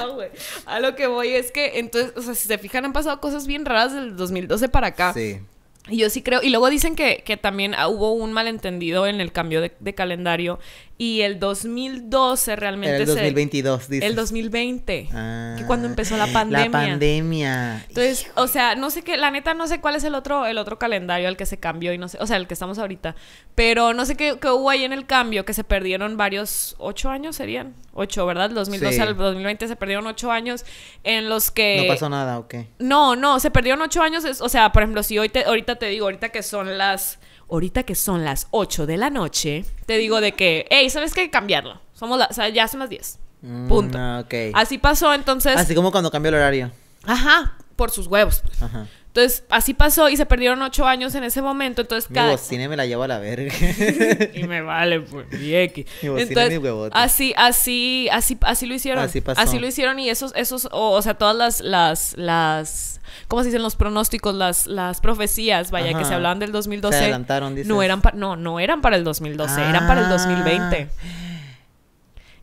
a lo que voy es que, entonces, o sea, si se fijan, han pasado cosas bien raras del 2012 para acá. Sí. Y yo sí creo. Y luego dicen que, que también hubo un malentendido en el cambio de, calendario y el 2012 realmente el 2022, dice. El 2020, que cuando ah, empezó la pandemia. La pandemia. Entonces, o sea, no sé qué, la neta no sé cuál es el otro el otro calendario al que se cambió y no sé, o sea, el que estamos ahorita, pero no sé qué, hubo ahí en el cambio que se perdieron varios ocho años serían, ocho, ¿verdad? 2012 al 2020 se perdieron ocho años en los que No pasó nada, ¿o No, no, se perdieron ocho años, o sea, por ejemplo, si hoy te, ahorita te digo, ahorita que son las ahorita que son las 8 de la noche, te digo de que, hey, ¿sabes qué? Cambiarlo. Somos ya son las 10. Mm, Punto. Así pasó, entonces. Así como cuando cambió el horario. Ajá, por sus huevos. Pues. Ajá. Entonces, así pasó y se perdieron ocho años en ese momento. Entonces, mi cada... bocina me la llevo a la verga. y me vale, pues, mi Entonces, Así, así, así, así lo hicieron. Así pasó. Así lo hicieron y esos, esos, o sea, todas las, las, las, ¿cómo se dicen? Los pronósticos, las, las profecías, vaya, que se hablaban del 2012. Se adelantaron, dices. No eran, para, no, no eran para el 2012, eran para el 2020.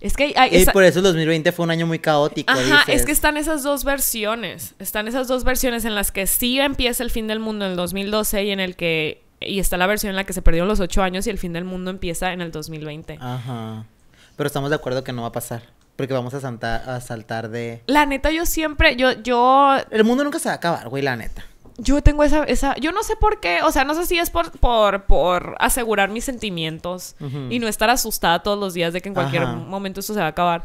Es que hay, Y por eso el 2020 fue un año muy caótico. Ajá, es que están esas dos versiones. Están esas dos versiones en las que sí empieza el fin del mundo en el 2012 y en el que. Y está la versión en la que se perdieron los ocho años y el fin del mundo empieza en el 2020. Ajá. Pero estamos de acuerdo que no va a pasar. Porque vamos a, saltar, a saltar de. La neta, yo siempre. Yo, yo. El mundo nunca se va a acabar, güey, la neta yo tengo esa, esa, yo no sé por qué, o sea, no sé si es por, por, por asegurar mis sentimientos y no estar asustada todos los días de que en cualquier momento esto se va a acabar.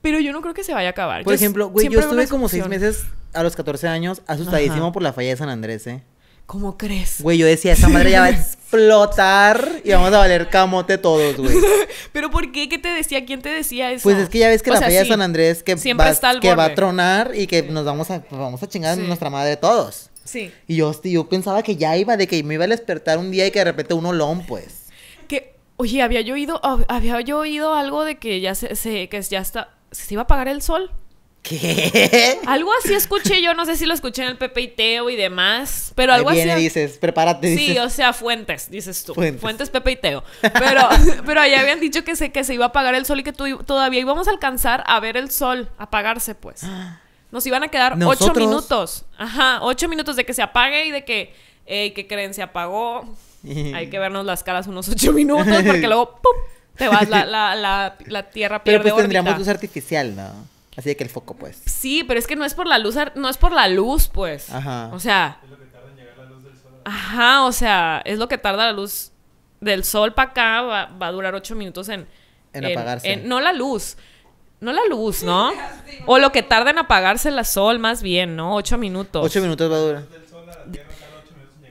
Pero yo no creo que se vaya a acabar. Por ejemplo, güey, yo estuve como seis meses a los 14 años asustadísimo por la falla de San Andrés, ¿eh? ¿Cómo crees? Güey, yo decía, esa madre ya va a explotar y vamos a valer camote todos, güey. ¿Pero por qué? ¿Qué te decía? ¿Quién te decía eso? Pues es que ya ves que la falla de San Andrés que, va, que va a tronar y que nos vamos a, vamos a chingar nuestra madre todos. Sí. Y yo, yo pensaba que ya iba, de que me iba a despertar un día y que de repente un olón, pues. Que, oye, había yo oído, había yo oído algo de que ya se, que ya está, se iba a apagar el sol. ¿Qué? Algo así escuché yo, no sé si lo escuché en el Pepe y Teo y demás, pero algo viene, dices, prepárate. Sí, o sea, fuentes, dices tú. Fuentes, fuentes Pepe y Teo. Pero, pero allá habían dicho que se, que se iba a apagar el sol y que todavía íbamos a alcanzar a ver el sol apagarse, pues. Ah. Nos iban a quedar ocho minutos. Ajá, ocho minutos de que se apague y de que, ¿qué creen? Se apagó. Hay que vernos las caras unos ocho minutos porque luego, ¡pum! Te vas, la, la, la Tierra pierde Pero pues tendríamos luz artificial, ¿no? Así de que el foco, pues. Sí, pero es que no es por la luz, no es por la luz, pues. Ajá. O sea... Es lo que tarda en llegar la luz del sol. Ajá, o sea, es lo que tarda la luz del sol para acá, va, a durar ocho minutos en... apagarse. no la luz, no la luz, ¿no? O lo que tarda en apagarse la sol, más bien, ¿no? Ocho minutos. Ocho minutos va a durar.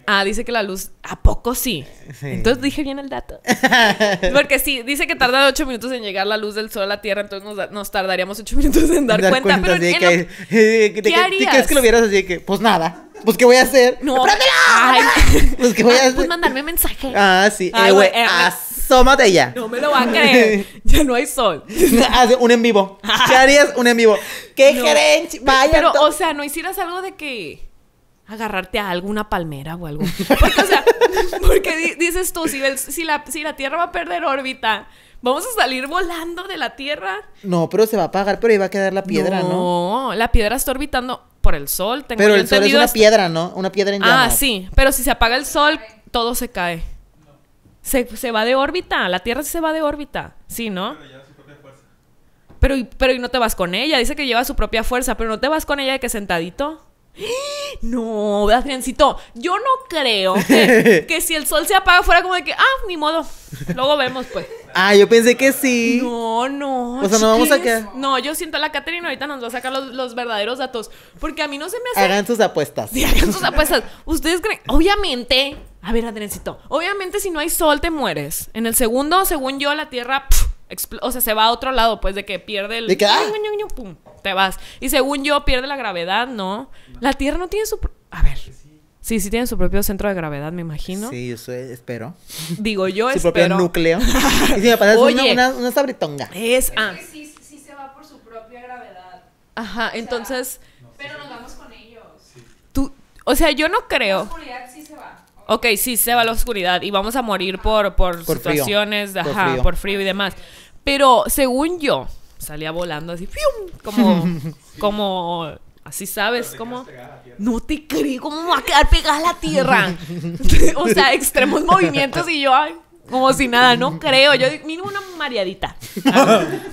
Ah, dice que la luz. ¿A poco sí? Entonces dije bien el dato. Porque sí, dice que tarda ocho minutos en llegar la luz del sol a la Tierra, entonces nos, nos tardaríamos ocho minutos en dar, cuenta, pero en, que, lo, ¿qué, ¿qué, crees que lo vieras así que, pues nada. Pues qué voy a hacer. No. Pues qué voy a pues hacer. Pues mandarme mensaje. Ah, sí. Ay, eh, eh tómate ya. No me lo van a creer. ya no hay sol. Hace un en vivo. ¿Qué harías? Un en vivo. ¿Qué Vaya. Pero, o sea, no hicieras algo de que agarrarte a alguna palmera o algo. Porque, o sea, porque dices tú, si, la, si la Tierra va a perder órbita, vamos a salir volando de la Tierra. No, pero se va a apagar, pero ahí va a quedar la piedra, ¿no? No, la piedra está orbitando por el sol. Tengo pero el sol es una piedra, ¿no? Una piedra en ah, llamas. Ah, sí, pero si se apaga el sol, todo se cae se, va de órbita, la Tierra se va de órbita, ¿sí, no? Pero, pero, y no te vas con ella, dice que lleva su propia fuerza, pero no te vas con ella de que sentadito. No, Adriancito, yo no creo que, si el sol se apaga fuera como de que, ah, ni modo, luego vemos pues. Ah, yo pensé que sí. No, no. O sea, no vamos a quedar. No, yo siento a la Caterina ahorita nos va a sacar los, los, verdaderos datos, porque a mí no se me hace... Hagan sus apuestas. hagan sus apuestas. Ustedes creen, obviamente, a ver, Adrencito, obviamente si no hay sol te mueres. En el segundo, según yo, la Tierra, o sea, se va a otro lado, pues de que pierde el... Pum, te vas. Y según yo, pierde la gravedad, ¿no? La Tierra no tiene su... A ver. Sí, sí tiene su propio centro de gravedad, me imagino. Sí, eso espero. Digo, yo espero. Su propio núcleo. y si me pasas Oye, una, sabritonga. Es... Ah. sí, sí se va por su propia gravedad. Ajá, entonces... pero nos vamos con ellos. Tú... O sea, yo no creo ok, sí, se va la oscuridad y vamos a morir por, por, situaciones, frío. por frío. y demás. Pero según yo, salía volando así, como, como, así sabes, como, no te creo, ¿cómo me va a quedar pegada a la tierra? o sea, extremos movimientos y yo, ay, como si nada, no creo. Yo mínimo una mareadita.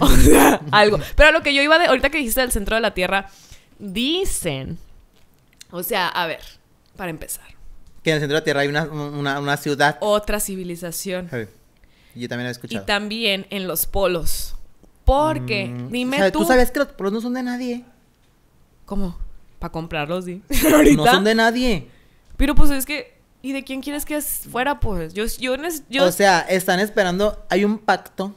o sea, algo. Pero a lo que yo iba de ahorita que dijiste del centro de la Tierra, dicen. O sea, a ver, para empezar que en el centro de la Tierra hay una, ciudad. Otra civilización. Yo también lo he escuchado. Y también en los polos. Porque, mm. dime tú. Tú sabes que los polos no son de nadie. ¿Cómo? Para comprarlos, sí. no son de nadie. Pero pues es que. ¿Y de quién quieres que fuera, pues? Yo, yo, O sea, están esperando. Hay un pacto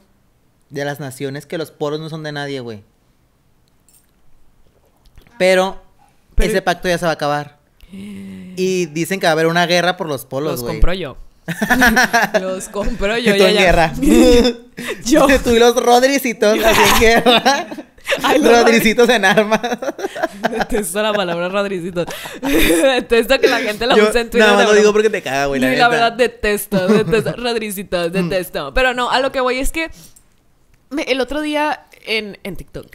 de las naciones que los polos no son de nadie, güey. Pero, ese pacto ya se va a acabar. Y dicen que va a haber una guerra por los polos, Los compró compro yo. los compro yo. Y en guerra. yo. Tú y los rodricitos así en rodricitos en armas. Detesto la palabra rodricitos. detesto que la gente la use en Twitter. No, lo digo porque te cago, güey. La, la verdad detesto, detesto rodricitos, mm. detesto. Pero no, a lo que voy es que el otro día en, en TikTok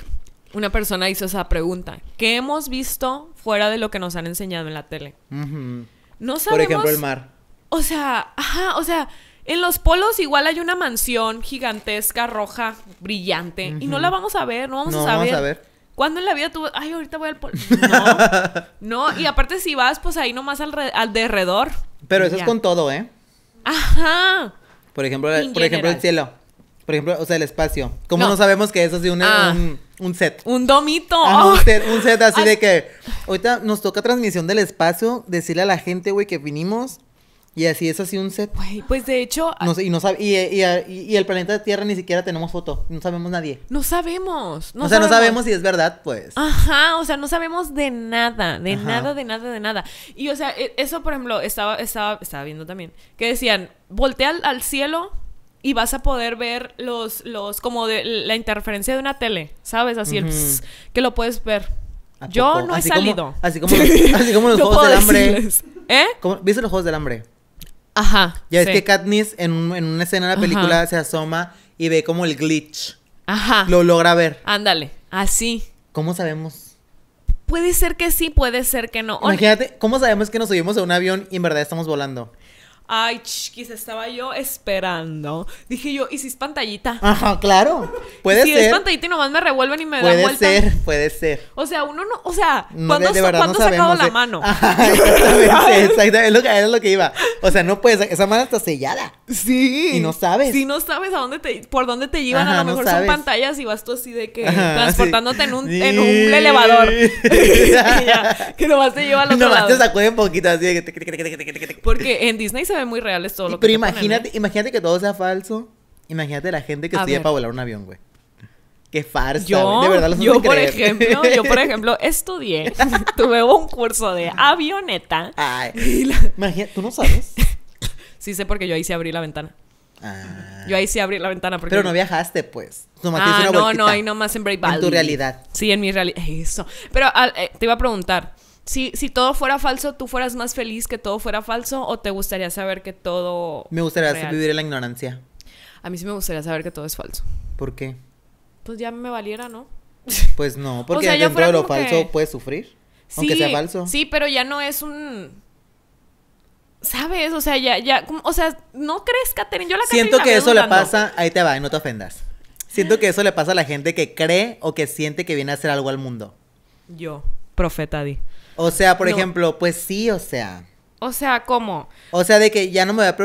una persona hizo esa pregunta. ¿Qué hemos visto fuera de lo que nos han enseñado en la tele? No sabemos... Por ejemplo, el mar. O sea, ajá, o sea, en los polos igual hay una mansión gigantesca, roja, brillante. Y no la vamos a ver, no vamos a saber. Vamos a ver. ¿Cuándo en la vida tú, ay, ahorita voy al polo? No, no. Y aparte si vas, pues ahí nomás al, al derredor. Pero eso es con todo, ¿eh? Ajá. Por ejemplo, por ejemplo el cielo. Por ejemplo, o sea, el espacio. ¿Cómo no, sabemos que eso es de ah. un un set. Un domito. Ah, un, set, así de que ahorita nos toca transmisión del espacio, decirle a la gente, güey, que vinimos. Y así es así un set. Güey, pues de hecho. No ah, y, no sabe, y, el planeta Tierra ni siquiera tenemos foto. No sabemos nadie. No sabemos. o sea, no sabemos si es verdad, pues. Ajá, o sea, no sabemos de nada. De nada, de nada, de nada. Y o sea, e-, eso, por ejemplo, estaba, estaba, estaba viendo también. Que decían, voltea al cielo y vas a poder ver los, los, como de la interferencia de una tele, ¿sabes? Así el que lo puedes ver. Yo no he salido. así, como, así como los Juegos del Hambre. ¿Eh? ¿Viste los Juegos del Hambre? Ajá. Ya es que Katniss en, una escena de la película se asoma y ve como el glitch. Ajá. Lo logra ver. Ándale, así. ¿Cómo sabemos? Puede ser que sí, puede ser que no. Imagínate, ¿cómo sabemos que nos subimos a un avión y en verdad estamos volando? Ay, quizás estaba yo esperando. Dije yo, ¿y si es pantallita? Ajá, claro. Puede ser. Si es pantallita y nomás me revuelven y me dan vuelta. Puede ser, puede ser. O sea, uno no, o sea, ¿cuándo, has sacado la eh. mano? exactamente, exactamente. Es lo, que, era lo que iba. O sea, no puedes, esa mano está sellada. Sí. Y no sabes. Si no sabes a dónde te, por dónde te llevan. a lo mejor son pantallas y vas tú así de que transportándote en un, en un elevador. ya, que nomás te lleva al otro nomás lado. Nomás te sacuden poquito así de que... Porque en Disney se ve muy reales todo lo que Pero imagínate, ¿eh? imagínate que todo sea falso. Imagínate la gente que estudia para volar un avión, güey. Qué farsa, yo, de verdad los yo, por ejemplo, yo por ejemplo estudié, tuve un curso de avioneta. Ay, imagínate, tú no sabes. sí sé porque yo ahí sí abrí la ventana. Ah. Yo ahí sí abrí la ventana porque... Pero no viajaste, pues. No ah, no, no, ahí nomás en Break Valley. En tu realidad. Sí, en mi realidad. Eso. Pero ah, eh, te iba a preguntar, si, todo fuera falso, ¿tú fueras más feliz que todo fuera falso o te gustaría saber que todo... Me gustaría vivir en la ignorancia. A mí sí me gustaría saber que todo es falso. ¿Por qué? Pues ya me valiera, ¿no? Pues no, porque dentro de lo falso puedes sufrir. aunque sea falso. Sí, pero ya no es un... ¿Sabes? O sea, ya, ya, o sea, ¿no crees, Catherine? Yo la Siento que eso le pasa, ahí te va, no te ofendas. Siento que eso le pasa a la gente que cree o que siente que viene a hacer algo al mundo. Yo, profeta Di. O sea, por ejemplo, pues sí, o sea. O sea, ¿cómo? O sea, de que ya no me voy a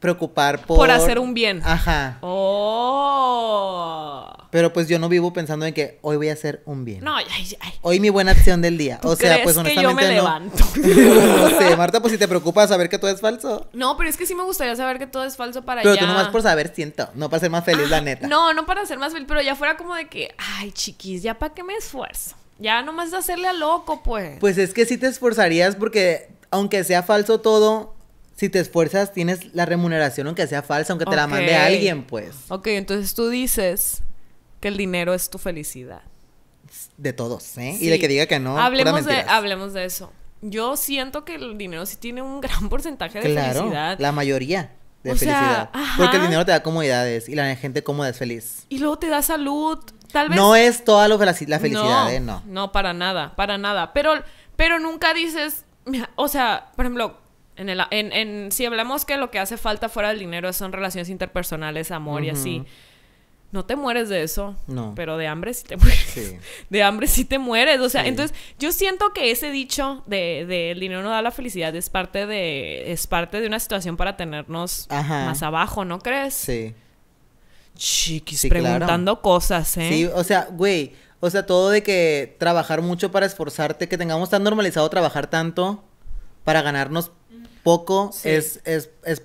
preocupar por... Por hacer un bien. Ajá. Oh. Pero pues yo no vivo pensando en que hoy voy a hacer un bien. No, ay, ay. Hoy mi buena acción del día. o sea, pues, crees pues honestamente que yo me levanto. no sé, Marta, pues si te preocupa saber que todo es falso. No, pero es que sí me gustaría saber que todo es falso para Pero tú nomás por saber siento, no para ser más feliz, la ah, neta. No, no para ser más feliz, pero ya fuera como de que, ay, chiquis, ya para qué me esfuerzo. Ya nomás de hacerle a loco, pues. Pues es que sí te esforzarías porque aunque sea falso todo, si te esfuerzas tienes la remuneración aunque sea falsa, aunque te la mande alguien, pues. Ok, entonces tú dices que el dinero es tu felicidad. De todos, ¿eh? Y de que diga que no. Hablemos de, hablemos de eso. Yo siento que el dinero sí tiene un gran porcentaje de claro, felicidad. La mayoría de felicidad. porque el dinero te da comodidades y la gente cómoda es feliz. Y luego te da salud, tal vez. No es toda la, felicidad, ¿eh? no, No. para nada, para nada. Pero, pero nunca dices, o sea, por ejemplo, en el, en, si hablamos que lo que hace falta fuera del dinero son relaciones interpersonales, amor y así no te mueres de eso. No. Pero de hambre sí te mueres. Sí. De hambre sí te mueres. O sea, entonces yo siento que ese dicho de, el dinero no da la felicidad es parte de, es parte de una situación para tenernos más abajo, ¿no crees? Sí. Chiquis, preguntando cosas, ¿eh? Sí, o sea, güey, o sea, todo de que trabajar mucho para esforzarte, que tengamos tan normalizado trabajar tanto para ganarnos poco es,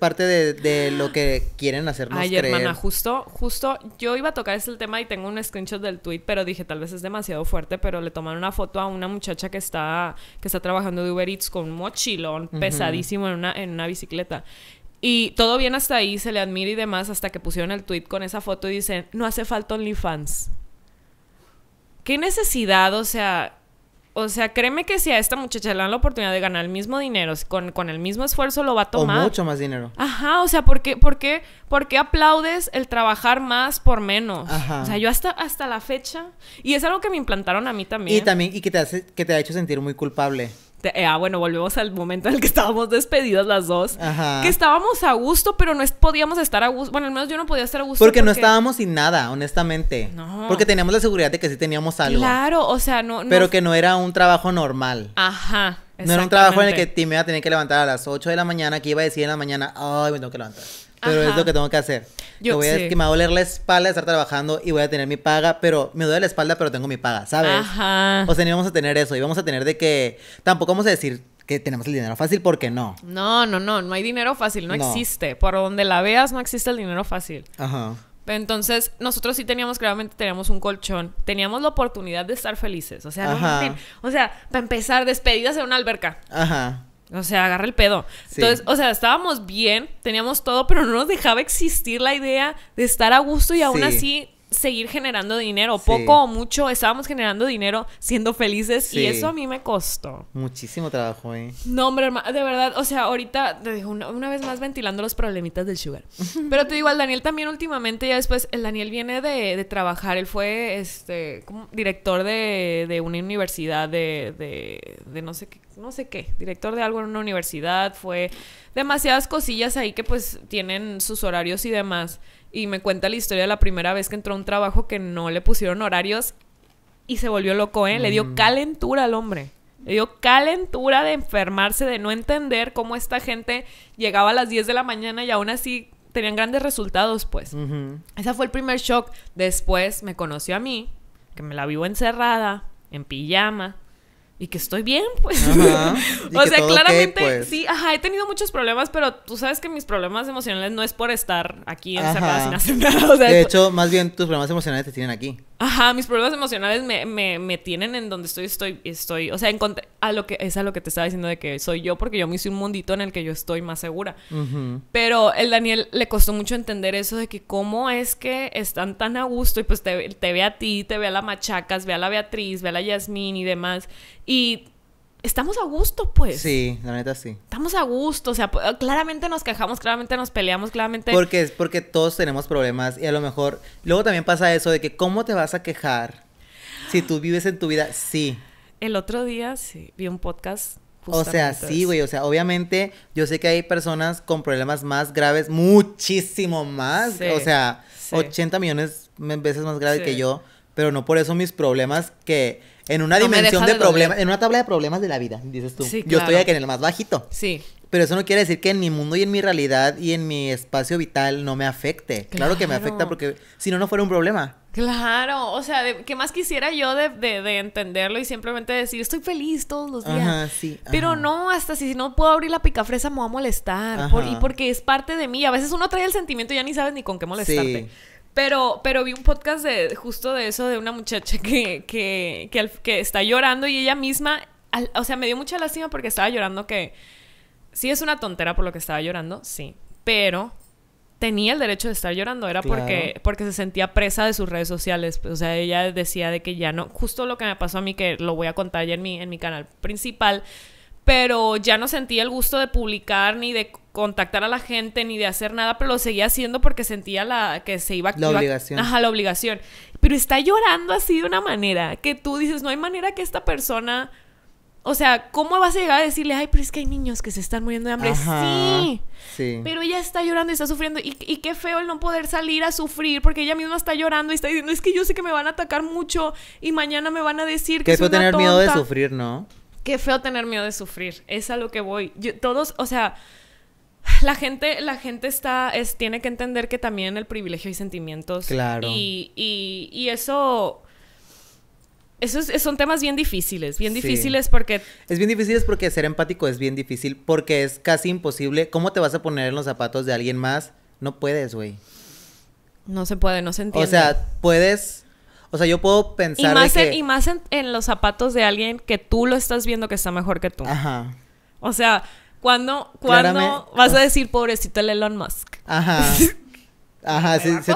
parte de, lo que quieren hacernos Ay, hermana, justo, justo, yo iba a tocar ese tema y tengo un screenshot del tweet, pero dije, tal vez es demasiado fuerte, pero le tomaron una foto a una muchacha que está, que está trabajando de Uber Eats con un mochilón pesadísimo en una, en una bicicleta. Y todo bien hasta ahí, se le admira y demás, hasta que pusieron el tweet con esa foto y dicen, no hace falta OnlyFans. ¿Qué necesidad? O sea, o sea, créeme que si a esta muchacha le dan la oportunidad de ganar el mismo dinero, con, con el mismo esfuerzo lo va a tomar. mucho más dinero. Ajá, o sea, ¿por qué, por aplaudes el trabajar más por menos? Ajá. O sea, yo hasta, hasta la fecha. Y es algo que me implantaron a mí también. Y también, y que te, hace, que te ha hecho sentir muy culpable. Eh, ah, bueno, volvemos al momento en el que estábamos despedidas las dos. Ajá. Que estábamos a gusto, pero no podíamos estar a gusto. Bueno, al menos yo no podía estar a gusto. Porque, no estábamos sin nada, honestamente. No. Porque teníamos la seguridad de que sí teníamos algo. Claro, o sea, no. Pero que no era un trabajo normal. Ajá. No era un trabajo en el que me iba a tener que levantar a las 8 de la mañana, que iba a decir en la mañana, ay, me tengo que levantar pero es lo que tengo que hacer. Yo, voy a, que me va a doler la espalda de estar trabajando y voy a tener mi paga, pero me duele la espalda, pero tengo mi paga, ¿sabes? Ajá. O sea, ni vamos a tener eso, y vamos a tener de que tampoco vamos a decir que tenemos el dinero fácil porque no. No, no, no, no hay dinero fácil, no, existe. Por donde la veas no existe el dinero fácil. Ajá. Entonces, nosotros sí teníamos, claramente teníamos un colchón, teníamos la oportunidad de estar felices. O sea, no, o sea, para empezar, despedidas en una alberca. Ajá. O sea, agarra el pedo. Entonces, o sea, estábamos bien, teníamos todo, pero no nos dejaba existir la idea de estar a gusto y aún así seguir generando dinero, poco o mucho, estábamos generando dinero siendo felices y eso a mí me costó. Muchísimo trabajo, ¿eh? No, hombre, de verdad, o sea, ahorita una, vez más ventilando los problemitas del sugar. Pero te digo, al Daniel también últimamente, ya después, el Daniel viene de, trabajar, él fue este, director de, una universidad de, de, de no sé qué no sé qué, director de algo en una universidad, fue demasiadas cosillas ahí que pues tienen sus horarios y demás y me cuenta la historia de la primera vez que entró a un trabajo que no le pusieron horarios y se volvió loco, ¿eh? Le dio mm. calentura al hombre. Le dio calentura de enfermarse, de no entender cómo esta gente llegaba a las 10 de la mañana y aún así tenían grandes resultados, pues. esa Ese fue el primer shock. Después me conoció a mí, que me la vivo encerrada, en pijama, y que estoy bien, pues. Ajá. o sea, claramente, pues. sí, ajá, he tenido muchos problemas, pero tú sabes que mis problemas emocionales no es por estar aquí en sin hacer de hecho, más bien tus problemas emocionales te tienen aquí. Ajá, mis problemas emocionales me, me, me tienen en donde estoy, estoy, estoy, o sea, encontré, a lo que, es a lo que te estaba diciendo de que soy yo, porque yo me hice un mundito en el que yo estoy más segura. Pero el Daniel le costó mucho entender eso de que cómo es que están tan a gusto y pues te, ve a ti, te ve a la Machacas, ve a la Beatriz, ve a la Yasmín y demás. Y estamos a gusto, pues. Sí, la neta sí. Estamos a gusto, o sea, claramente nos quejamos, claramente nos peleamos, claramente... Porque es porque todos tenemos problemas y a lo mejor... Luego también pasa eso de que cómo te vas a quejar si tú vives en tu vida, sí. El otro día sí, vi un podcast. O sea, sí, güey, o sea, obviamente yo sé que hay personas con problemas más graves, muchísimo más, o sea, 80 millones veces más graves que yo, pero no por eso mis problemas que en una dimensión de, problemas, en una tabla de problemas de la vida, dices tú. Yo estoy aquí en el más bajito. Sí. Pero eso no quiere decir que en mi mundo y en mi realidad y en mi espacio vital no me afecte. Claro, que me afecta porque si no, no fuera un problema. Claro, o sea, ¿qué más quisiera yo de, de, entenderlo y simplemente decir, estoy feliz todos los días? Ajá, sí, Pero no, hasta si no puedo abrir la fresa me va a molestar. y porque es parte de mí. A veces uno trae el sentimiento y ya ni sabes ni con qué molestarte. Sí. Pero, pero vi un podcast de, justo de eso, de una muchacha que, que, está llorando y ella misma, o sea, me dio mucha lástima porque estaba llorando que sí es una tontera por lo que estaba llorando, sí, pero tenía el derecho de estar llorando, era porque, porque se sentía presa de sus redes sociales, pues, o sea, ella decía de que ya no, justo lo que me pasó a mí, que lo voy a contar ya en mi, en mi canal principal, pero ya no sentía el gusto de publicar ni de contactar a la gente ni de hacer nada, pero lo seguía haciendo porque sentía la que se iba a... La obligación. ajá, la obligación. Pero está llorando así de una manera que tú dices, no hay manera que esta persona... O sea, ¿cómo vas a llegar a decirle, ay, pero es que hay niños que se están muriendo de hambre? sí, sí. Pero ella está llorando y está sufriendo. Y, qué feo el no poder salir a sufrir porque ella misma está llorando y está diciendo, es que yo sé que me van a atacar mucho y mañana me van a decir que... Que puede tener miedo de sufrir, ¿no? qué feo tener miedo de sufrir. Es a lo que voy. todos, o sea, la gente, la gente está, es, tiene que entender que también el privilegio hay sentimientos. Claro. Y, y, eso. Esos son temas bien difíciles, bien difíciles porque... Es bien difícil porque ser empático es bien difícil porque es casi imposible. ¿Cómo te vas a poner en los zapatos de alguien más? No puedes, güey. No se puede, no se entiende. O sea, puedes o sea, yo puedo pensar. Y más, en, que... y más en, los zapatos de alguien que tú lo estás viendo que está mejor que tú. Ajá. O sea, ¿cuándo, cuando vas a ah. decir pobrecito el Elon Musk? Ajá. Ajá, sí, se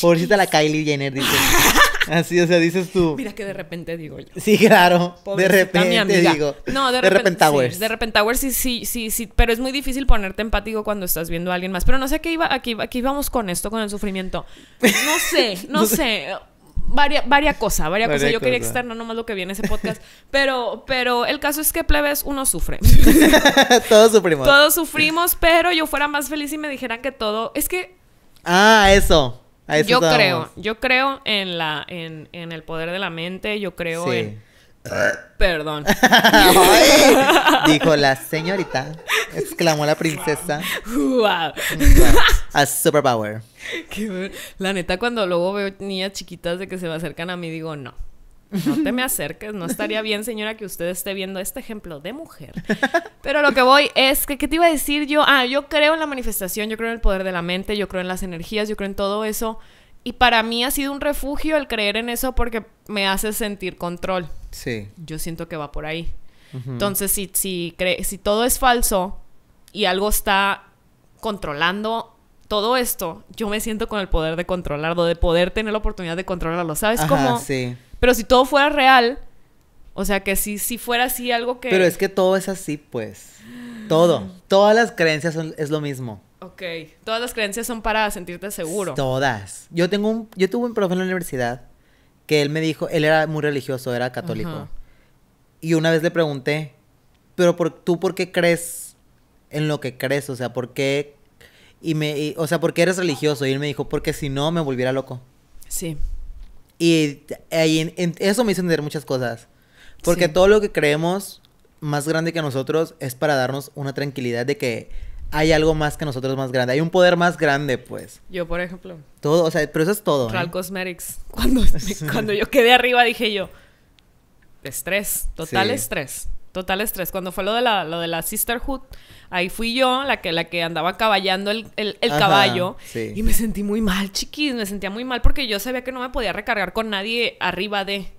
pobrecita la Kylie Jenner, dice. Así, o sea, dices tú. Mira que de repente digo yo. Sí, claro. de repente digo. No, de, de repente. de repente sí, sí, sí, sí. Pero es muy difícil ponerte empático cuando estás viendo a alguien más. Pero no sé qué iba, aquí, aquí íbamos con esto, con el sufrimiento. No sé, no, sé varias varia cosas, varias varia cosas. Yo quería externar nomás lo que viene ese podcast. pero, pero el caso es que plebes uno sufre. todos sufrimos. Todos sufrimos, pero yo fuera más feliz y me dijeran que todo. Es que. Ah, eso. yo creo, yo creo en la, en, el poder de la mente, yo creo en Perdón. dijo la señorita, exclamó la princesa. Wow. A superpower. la neta, cuando luego veo niñas chiquitas de que se me acercan a mí, digo, no. No te me acerques, no estaría bien, señora, que usted esté viendo este ejemplo de mujer. Pero lo que voy es que, ¿qué te iba a decir yo? Ah, yo creo en la manifestación, yo creo en el poder de la mente, yo creo en las energías, yo creo en todo eso. Y para mí ha sido un refugio el creer en eso porque me hace sentir control. Sí. Yo siento que va por ahí. Entonces, si, si, si todo es falso y algo está controlando todo esto, yo me siento con el poder de controlarlo, de poder tener la oportunidad de controlarlo. ¿Sabes Ajá, cómo? Sí. Pero si todo fuera real, o sea, que si, si fuera así algo que... Pero es que todo es así, pues. Todo. Todas las creencias son, es lo mismo. Ok, todas las creencias son para sentirte seguro. Todas. Yo tengo un, yo tuve un profe en la universidad que él me dijo, él era muy religioso, era católico. Y una vez le pregunté, pero por, tú por qué crees en lo que crees, o sea, por qué y me, o sea, ¿por eres religioso? Y él me dijo, porque si no me volviera loco. Sí. Y, en, eso me hizo entender muchas cosas. Porque todo lo que creemos más grande que nosotros es para darnos una tranquilidad de que hay algo más que nosotros más grande. Hay un poder más grande, pues. Yo, por ejemplo. Todo, o sea, pero eso es todo. Real ¿eh? Cosmetics. Cuando, cuando yo quedé arriba dije yo, estrés, total estrés. Total estrés. Cuando fue lo de la, lo de la sisterhood, ahí fui yo, la que, la que andaba caballando el, caballo. Y me sentí muy mal, chiquis. Me sentía muy mal porque yo sabía que no me podía recargar con nadie arriba de.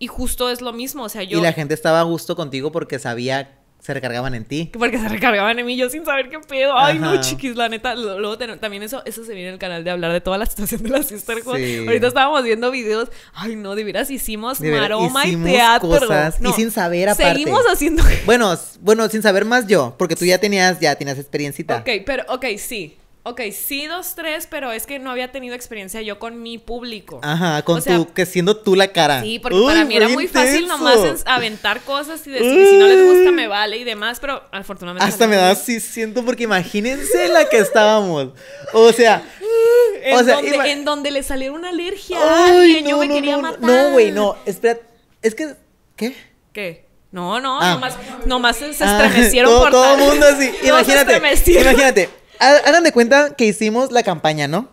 Y justo es lo mismo, o sea, yo... Y la gente estaba a gusto contigo porque sabía se recargaban en ti. Porque se recargaban en mí, yo sin saber qué pedo. Ay, no, chiquis, la neta. Luego también eso, eso se viene en el canal de hablar de toda la situación de las sisterhood Ahorita estábamos viendo videos. Ay, no, de veras hicimos maroma y teatro. y sin saber aparte. Seguimos haciendo. Bueno, bueno, sin saber más yo, porque tú ya tenías, ya tenías experiencita. Ok, pero, ok, sí. Ok, sí, dos, tres, pero es que no había tenido experiencia yo con mi público. Ajá, con tú tu, que siendo tú la cara. Sí, porque para mí era muy fácil nomás aventar cosas y decir, si no les gusta, me vale y demás, pero afortunadamente. Hasta me da sí, siento, porque imagínense la que estábamos. O sea. en, donde, en donde le salió una alergia. Ay, no, yo me quería matar. No, güey, no, espera. Es que. ¿Qué? ¿Qué? No, no, ah. nomás, nomás se ah, estremecieron por todo. Todo el mundo así. Imagínate. imagínate hagan de cuenta que hicimos la campaña, ¿no?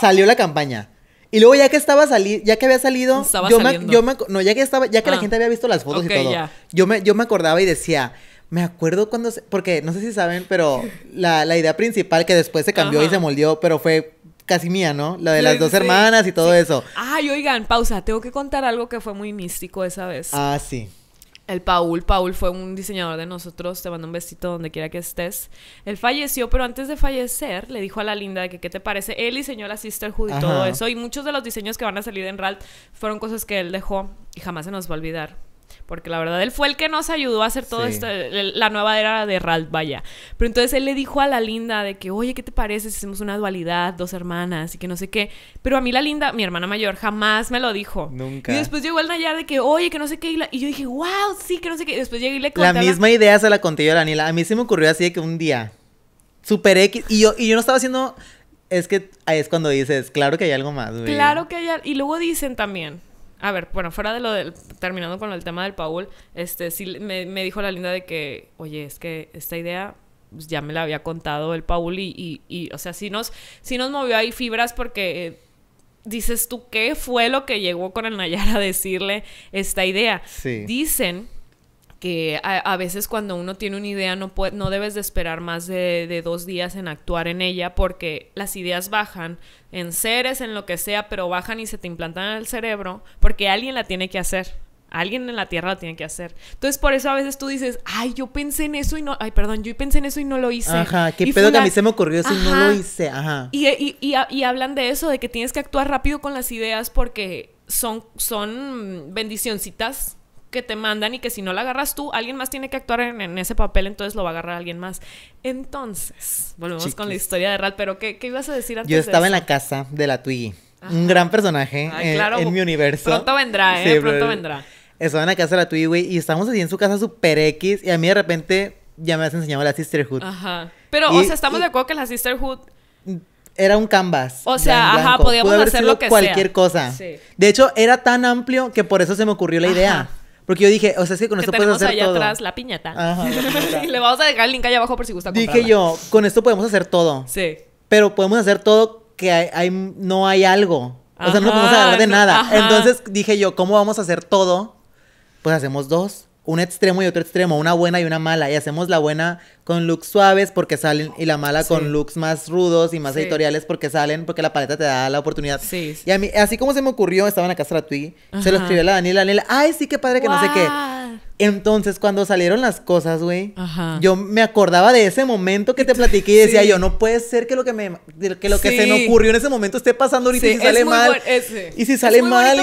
Salió la campaña. Y luego ya que estaba salir ya que había salido, yo, yo no, ya que estaba, ya que la ah, gente había visto las fotos y todo, yo me, yo me acordaba y decía, me acuerdo cuando, porque no sé si saben, pero la, idea principal que después se cambió y se moldeó, pero fue casi mía, ¿no? La de las dos hermanas y todo eso. Ay, oigan, pausa, tengo que contar algo que fue muy místico esa vez. Ah, sí. El Paul, Paul fue un diseñador de nosotros, te mando un besito donde quiera que estés. Él falleció, pero antes de fallecer le dijo a la Linda que qué te parece, él diseñó la Sisterhood y todo eso, y muchos de los diseños que van a salir en RAL fueron cosas que él dejó y jamás se nos va a olvidar porque la verdad él fue el que nos ayudó a hacer todo esto, la nueva era de Ralph, vaya. Pero entonces él le dijo a la Linda de que, oye, ¿qué te parece si hacemos una dualidad, dos hermanas y que no sé qué? Pero a mí la Linda, mi hermana mayor, jamás me lo dijo. Nunca. Y después llegó el Nayar de que, oye, que no sé qué. Y, yo dije, wow, sí, que no sé qué. después llegué y le conté. La misma idea se la conté yo a Daniela. A mí se me ocurrió así de que un día, super X, y yo, y yo no estaba haciendo. Es que ahí es cuando dices, claro que hay algo más, Claro que hay. Y luego dicen también, a ver, bueno, fuera de lo del, terminando con el tema del Paul, este, sí me, dijo la linda de que, oye, es que esta idea pues, ya me la había contado el Paul y, o sea, sí nos, nos movió ahí fibras porque eh, dices tú, ¿qué fue lo que llegó con el Nayar a decirle esta idea? Sí. Dicen que a, veces cuando uno tiene una idea no, no debes de esperar más de, dos días en actuar en ella porque las ideas bajan en seres, en lo que sea, pero bajan y se te implantan en el cerebro porque alguien la tiene que hacer. Alguien en la tierra la tiene que hacer. Entonces, por eso a veces tú dices, ay, yo pensé en eso y no, ay, perdón, yo pensé en eso y no lo hice. Ajá, qué pedo que a mí se me ocurrió eso y no lo hice. Ajá. Y, y, y, hablan de eso, de que tienes que actuar rápido con las ideas porque son, son bendicioncitas que te mandan y que si no la agarras tú, alguien más tiene que actuar en, ese papel, entonces lo va a agarrar alguien más. Entonces, volvemos con la historia de Ral, pero ¿qué, ibas a decir antes? Yo estaba en la casa de la Twiggy, un gran personaje en, mi universo. Pronto vendrá, ¿eh? pronto vendrá. Estaba en la casa de la Twiggy, güey, y estábamos así en su casa super X, y a mí de repente ya me has enseñado la Sisterhood. Ajá. Pero, o sea, estamos de acuerdo que la Sisterhood era un canvas. O sea, ajá, podíamos hacer lo que cualquier cosa. De hecho, era tan amplio que por eso se me ocurrió la idea. Porque yo dije, o sea, es que con esto podemos hacer todo. atrás la piñata. y le vamos a dejar el link allá abajo por si gusta comprarla. Dije yo, con esto podemos hacer todo. Sí. Pero podemos hacer todo que hay, no hay algo. o sea, no podemos hablar de nada. Entonces dije yo, ¿cómo vamos a hacer todo? Pues hacemos dos un extremo y otro extremo, una buena y una mala. Y hacemos la buena con looks suaves porque salen y la mala con looks más rudos y más editoriales porque salen, porque la paleta te da la oportunidad. Sí, y a mí, así como se me ocurrió, estaba en la casa de se lo escribió la Daniela, Daniela, ay, sí, qué padre, que no sé qué. Entonces, cuando salieron las cosas, güey, yo me acordaba de ese momento que te platiqué y decía yo, no puede ser que lo que me que lo que se me ocurrió en ese momento esté pasando ahorita y sale mal. Y si sale mal.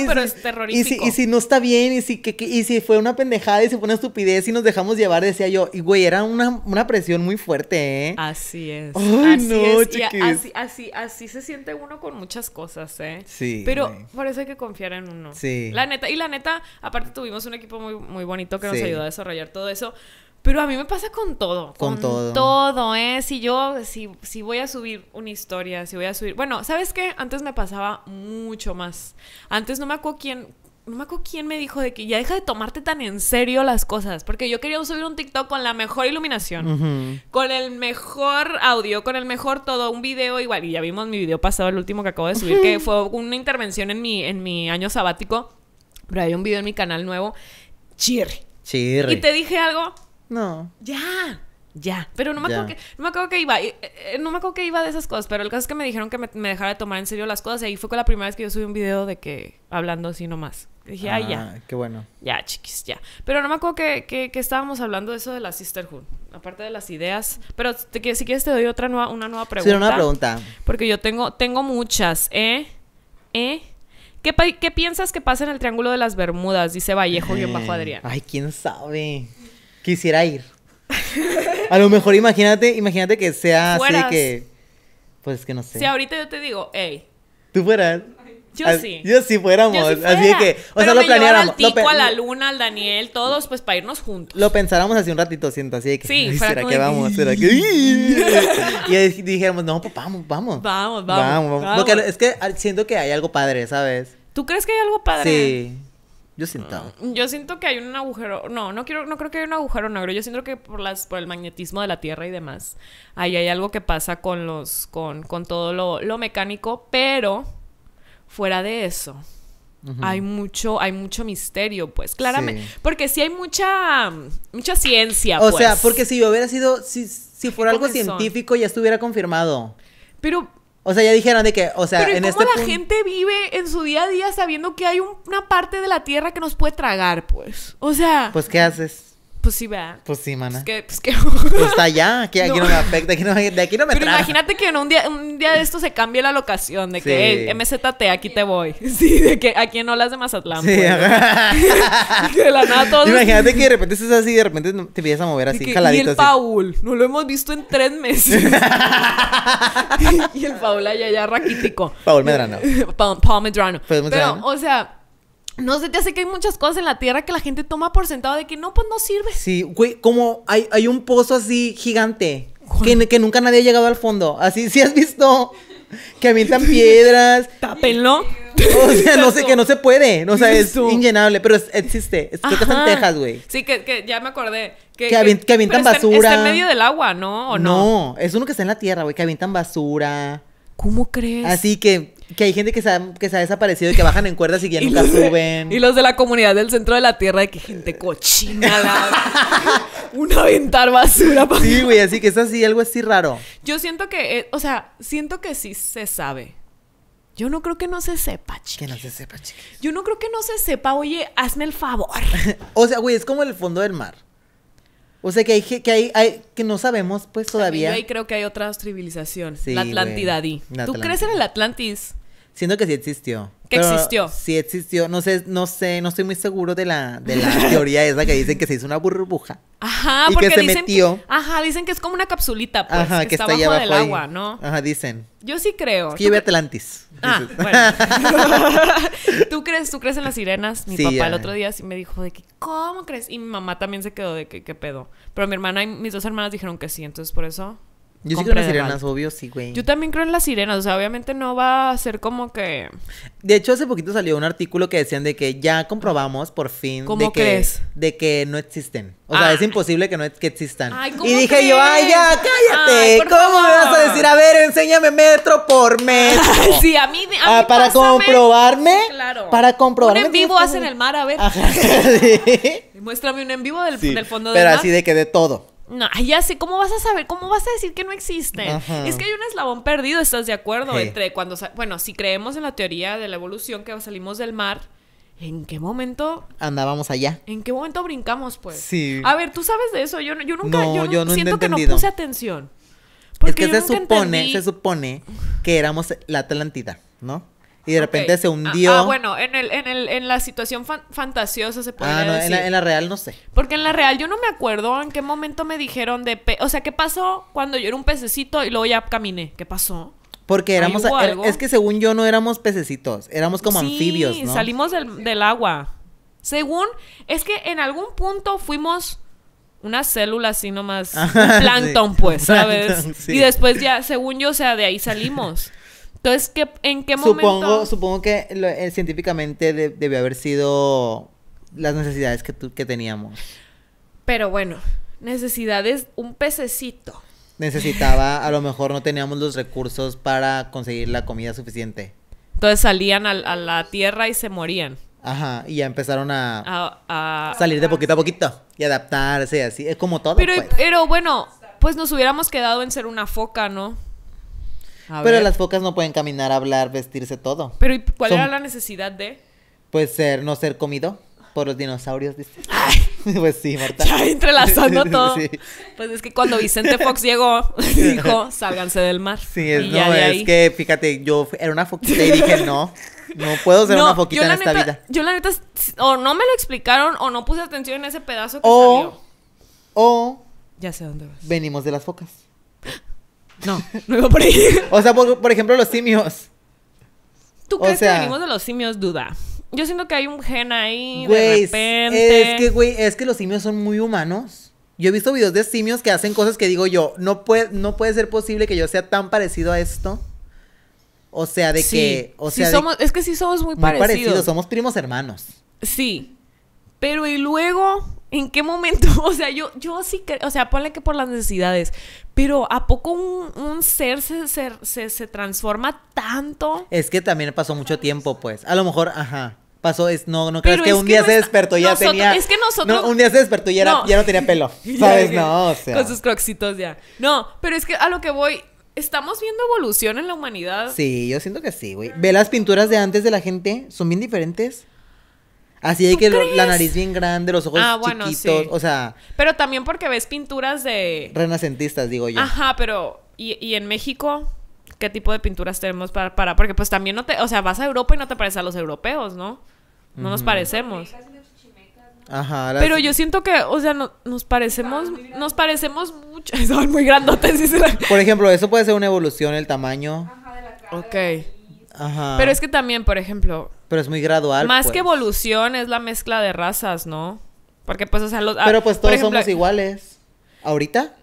y, si, no está bien, y si, que, si fue una pendejada y si fue una estupidez y nos dejamos llevar, decía yo. Y güey, era una, presión muy fuerte, ¿eh? Así es. así es. así, así, se siente uno con muchas cosas, ¿eh? Sí. Pero por eso hay que confiar en uno. Sí. La neta, y la neta, aparte tuvimos un equipo muy, muy bonito nos ayudó a desarrollar todo eso. Pero a mí me pasa con todo. Con, todo. ¿eh? Si yo, si, voy a subir una historia, si voy a subir... Bueno, ¿sabes qué? Antes me pasaba mucho más. Antes no me acuerdo quién, no me acuerdo quién me dijo de que ya deja de tomarte tan en serio las cosas, porque yo quería subir un TikTok con la mejor iluminación, con el mejor audio, con el mejor todo, un video igual, y ya vimos mi video pasado, el último que acabo de subir, que fue una intervención en mi, en mi año sabático, pero hay un video en mi canal nuevo, chirri y te dije algo. No. Ya. Ya. Pero no me acuerdo que, no me acuerdo que iba. Eh, eh, no me acuerdo que iba de esas cosas. Pero el caso es que me dijeron que me, dejara de tomar en serio las cosas. Y ahí fue con la primera vez que yo subí un video de que hablando así nomás. dije, ah, ay, ya. Ah, qué bueno. Ya, chiquis, ya. Pero no me acuerdo que, que, estábamos hablando de eso de la sisterhood. Aparte de las ideas. Pero si quieres te doy otra nueva, una nueva pregunta. Sí, una pregunta. Porque yo tengo, tengo muchas, ¿eh? ¿Eh? ¿Qué, piensas que pasa en el Triángulo de las Bermudas? Dice Vallejo yo bajo eh, Adrián. Ay, quién sabe. Quisiera ir. A lo mejor imagínate, imagínate que sea así que. Pues que no sé. Si ahorita yo te digo, hey. Tú fueras. Yo sí. Yo sí fuéramos. Yo sí Así que, o sea, lo planeáramos. Al tico, a la luna, al Daniel, todos, pues para irnos juntos. Lo pensáramos hace un ratito, siento, así de que. Sí, ¿será que, vamos? ¿Será que.? y dijéramos, no, pues vamos, vamos. Vamos, vamos. Vamos, vamos. es que siento que hay algo padre, ¿sabes? ¿Tú crees que hay algo padre? Sí. Yo siento. Mm, yo siento que hay un agujero. No, no quiero, no creo que haya un agujero negro. Yo siento que por las, por el magnetismo de la Tierra y demás. Ahí hay algo que pasa con los, con, todo lo, lo mecánico. Pero fuera de eso, hay mucho, hay mucho misterio, pues, claramente. Porque sí hay mucha, mucha ciencia. O sea, pues. porque si hubiera sido, si, fuera algo científico, ya estuviera confirmado. Pero o sea, ya dijeron de que, o sea, Pero en cómo este la gente vive en su día a día sabiendo que hay una parte de la tierra que nos puede tragar, pues? O sea. Pues, ¿qué haces? Pues sí, vea. Pues sí, mana. Pues que, pues está allá, aquí, no. me afecta, de aquí no me Pero imagínate que en un día, un día de esto se cambie la locación, de que MZT, aquí te voy. Sí, de que aquí en Olas de Mazatlán. Sí. Pues". de la nada Imagínate que de repente estás así, de repente te empiezas a mover así, jaladito. Y el Paul, no lo hemos visto en tres meses. y el Paul allá, ya raquítico. Paul Medrano. Paul, Paul Medrano. Paul Medrano. Pero, o sea no sé, te hace que hay muchas cosas en la tierra que la gente toma por sentado de que no, pues no sirve. Sí, güey, como hay, un pozo así gigante que, que, nunca nadie ha llegado al fondo. Así, si has visto que avientan piedras. Tápenlo. O sea, no sé, que no se puede. O sea, es inllenable, pero existe. Es, que está en Texas, güey. Sí, que, ya me acordé. Que, que, avientan basura. Está en medio del agua, ¿no? no? No, es uno que está en la tierra, güey, que avientan basura. ¿Cómo crees? Así que que hay gente que se ha, que se ha desaparecido y que bajan en cuerdas y que nunca suben. Y los de la comunidad del centro de la tierra, de que gente cochina. una aventar basura. Para... Sí, güey, así que es así, algo así raro. Yo siento que, eh, o sea, siento que sí se sabe. Yo no creo que no se sepa, chicos. Que no se sepa, chicos. Yo no creo que no se sepa, oye, hazme el favor. o sea, güey, es como el fondo del mar. O sea que hay que hay, que no sabemos pues todavía. Yo ahí creo que hay otra civilización, la Atlantidadí. ¿Tú crees en el Atlantis? Siento que sí existió. Que existió. Sí existió. No sé, no sé, no estoy muy seguro de la, la teoría esa que dicen que se hizo una burbuja. Ajá, porque se dicen, metió. Ajá, dicen que es como una capsulita, pues, ajá, que, está, está agua, ¿no? Ajá, dicen. Yo sí creo. Es Atlantis. Ah, bueno. ¿Tú crees, tú crees en las sirenas? Mi papá el otro día sí me dijo de que, ¿cómo crees? Y mi mamá también se quedó de que, ¿qué pedo? Pero mi hermana y mis dos hermanas dijeron que sí, entonces por eso yo sí creo en las sirenas, obvio, sí, güey. Yo también creo en las sirenas, o sea, obviamente no va a ser como que... De hecho, hace poquito salió un artículo que decían de que ya comprobamos, por fin, ¿Cómo de, es? de que no existen. O sea, es ah. imposible que no que existan. y dije yo, ay, ya, cállate. ¿Cómo me vas a decir? A ver, enséñame metro por metro. sí, a mí. A ah, para comprobarme. Claro. Para comprobarme. Un en vivo hacen el mar, a ver. Muéstrame un en vivo del, fondo del mar. Pero así de que de todo. No, ya sé, ¿cómo vas a saber? ¿Cómo vas a decir que no existe Es que hay un eslabón perdido, ¿estás de acuerdo? Entre cuando, bueno, si creemos en la teoría de la evolución que salimos del mar, ¿en qué momento andábamos allá? ¿En qué momento brincamos, pues? Sí. A ver, tú sabes de eso, yo, yo nunca, yo, siento que no puse atención. Porque es que se supone, se supone que éramos la Atlántida, ¿no? y de repente se ah, ah, hundió. Ah, bueno, en, el, en, el, en la situación fantasiosa se puede ah, no, En, la, real no sé. Porque en la real yo no me acuerdo en qué momento me dijeron de... Pe o sea, ¿qué pasó cuando yo era un pececito y luego ya caminé? ¿Qué pasó? Porque éramos... Er, es que según yo no éramos pececitos, éramos como anfibios, ¿no? salimos del, del agua. Según... Es que en algún punto fuimos una célula así nomás, ah, plancton, pues, ¿sabes? Y después ya, según yo, o sea, de ahí salimos. Entonces, ¿en qué momento? Supongo, supongo que eh, científicamente debió haber sido las necesidades que, que teníamos. Pero bueno, necesidades, un pececito. Necesitaba, a lo mejor no teníamos los recursos para conseguir la comida suficiente. Entonces salían a, la tierra y se morían. Ajá, y ya empezaron a, salir de poquito a poquito y adaptarse, así, es como todo. Pero, pues. pero bueno, pues nos hubiéramos quedado en ser una foca, ¿no? Pero las focas no pueden caminar, hablar, vestirse, todo. Pero ¿y cuál era la necesidad de? Pues ser, no ser comido por los dinosaurios, dice. pues sí, mortal. Ya entrelazando todo. Pues es que cuando Vicente Fox llegó, dijo, sálganse del mar. Sí, es, que fíjate, yo era una foquita y dije, no, no puedo ser una foquita en esta vida. Yo la neta, o no me lo explicaron o no puse atención en ese pedazo que O, o Ya sé dónde vas. venimos de las focas. No, no iba por ahí. o sea, por, ejemplo, los simios. ¿Tú crees que venimos de los simios, duda? Yo siento que hay un gen ahí de repente. Es que, güey, es que los simios son muy humanos. Yo he visto videos de simios que hacen cosas que digo yo, no puede, no puede ser posible que yo sea tan parecido a esto. O sea, de que. O sea, es que sí somos muy, muy parecidos. Somos primos hermanos. Sí. Pero y luego. ¿En qué momento? O sea, yo, yo sí, o sea, ponle que por las necesidades, pero ¿a poco un, ser se, transforma tanto? Es que también pasó mucho tiempo, pues. A lo mejor, ajá. Pasó, es, no, no crees que un día se despertó y ya tenía. Es que nosotros. No, un día se despertó y ya, no. ya no tenía pelo. ¿Sabes? no, o sea. Con sus croxitos ya. No, pero es que a lo que voy, estamos viendo evolución en la humanidad. Sí, yo siento que sí, güey. Ve las pinturas de antes de la gente, son bien diferentes. Así hay que la nariz bien grande, los ojos ah, bueno, sí. o sea... Pero también porque ves pinturas de... Renacentistas, digo yo. Ajá, pero... ¿Y, en México? ¿Qué tipo de pinturas tenemos para, para...? Porque pues también no te... O sea, vas a Europa y no te pareces a los europeos, ¿no? No nos parecemos. Ajá, Pero yo siento que, o sea, nos parecemos, ah, nos parecemos mucho. Son muy grandotes. Por ejemplo, eso puede ser una evolución, el tamaño. Ajá, de la cara. Ok. Ajá. Pero es que también, por ejemplo, pero es muy gradual. Más que pues. evolución es la mezcla de razas, ¿no? Porque pues, o sea, los... Ah, pero pues todos somos iguales. ¿Ahorita?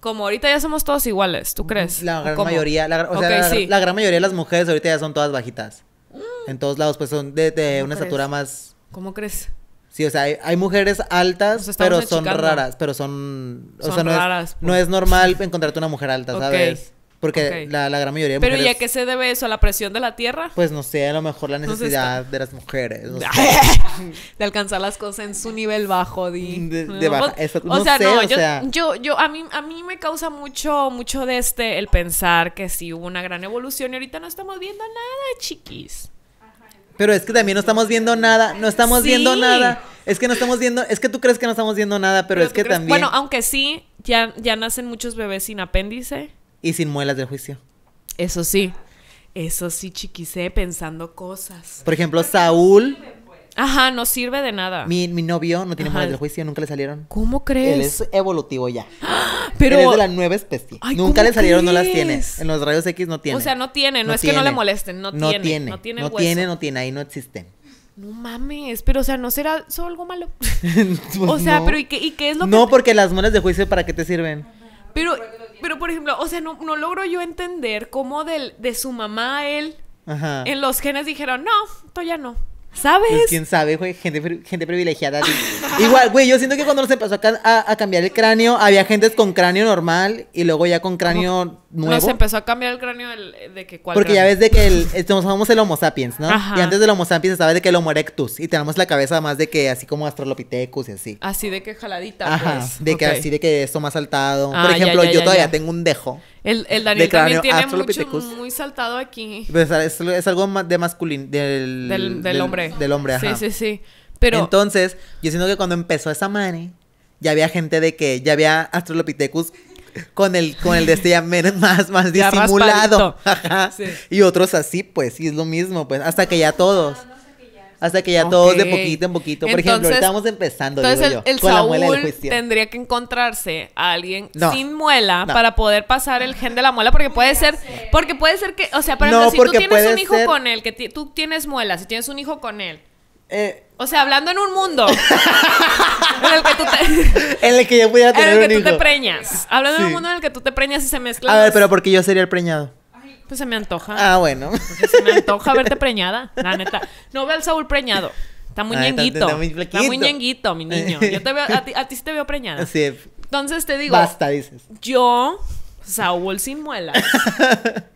Como ahorita ya somos todos iguales, ¿tú mm, crees? La gran mayoría, o sea, la, gran mayoría de las mujeres ahorita ya son todas bajitas. Mm. En todos lados, pues son de, una estatura más... ¿Cómo crees? Sí, o sea, hay, mujeres altas, pero son raras, pero son... no Es, No es pues. normal encontrarte una mujer alta, okay. ¿sabes? Porque la, gran mayoría ¿Pero y a qué se debe eso? ¿A la presión de la tierra? Pues no sé, a lo mejor la necesidad de las mujeres. de alcanzar las cosas en su nivel bajo, De, baja. Pues, eso, o sea, sé, no, yo, yo, a mí, a mí me causa mucho, mucho de este el pensar que sí hubo una gran evolución y ahorita no estamos viendo nada, chiquis. Pero es que también no estamos viendo nada, no estamos viendo nada. Es que no estamos viendo, es que tú crees que no estamos viendo nada, pero, es que también. Bueno, aunque sí, ya, ya nacen muchos bebés sin apéndice y sin muelas de juicio. Eso sí, eso sí, chiquise pensando cosas. Por ejemplo, Saúl. Ajá, no sirve de nada. Mi, novio no tiene muelas del juicio, nunca le salieron. ¿Cómo crees? Él es evolutivo ya. Pero... es de la nueva especie. nunca le salieron, no las tienes. En los rayos X no tiene. O sea, no tiene, no, es que no le molesten, no, no tiene, No tiene, no tiene, no tiene, ahí no existen. No mames, pero o sea, ¿no será solo algo malo? o sea, pero ¿y qué, es lo que...? No, porque las muelas de juicio, ¿para qué te sirven? Pero pero por ejemplo, o sea, no, no logro yo entender cómo de su mamá a él en los genes dijeron, no, esto ya no. ¿Sabes? Pues, quién sabe, güey, gente, gente privilegiada. Igual, güey, yo siento que cuando nos empezó a, a, cambiar el cráneo, había gentes con cráneo normal y luego ya con cráneo nos empezó a cambiar el cráneo de que Porque ya ves de que el, eh, somos el Homo sapiens, ¿no? Y antes del Homo sapiens estaba de que el Homo erectus. Y tenemos la cabeza más de que así como Astrolopithecus y así. Así de que jaladita. Pues. De que así de que esto más saltado. Ah, Por ejemplo, yo todavía tengo un dejo. El, el Daniel también tiene mucho, muy saltado aquí. Pues, ah, es, es, algo de masculino. Del, hombre. Del hombre, Sí, sí, sí. Pero... Entonces, yo siento que cuando empezó esa madre, ya había gente de que ya había Astrolopithecus con el, con el de este más, más disimulado. Y otros así, pues, y es lo mismo, pues, hasta que ya todos. Hasta que ya todos de poquito en poquito. Por ejemplo, estamos empezando. digo yo, el, Saúl tendría que encontrarse a alguien sin muela para poder pasar el gen de la muela, porque puede ser. Porque puede ser que. O sea, pero si tú tienes un hijo con él, que tú tienes muela, si tienes un hijo con él. Eh, o sea, hablando en un mundo en el que tú te... en el que yo pudiera tener En el que tú te preñas. Hablando en un mundo en el que tú te preñas y se mezclas... A ver, pero porque yo sería el preñado. Pues se me antoja. Ah, bueno. se me antoja verte preñada, la neta. No veo al Saúl preñado. Está muy ah, ñenguito. Está, muy ñenguito, mi niño. Yo te veo, a ti, a ti sí te veo preñada. Así es. Entonces te digo. Basta, dices. Yo Saúl sin muelas.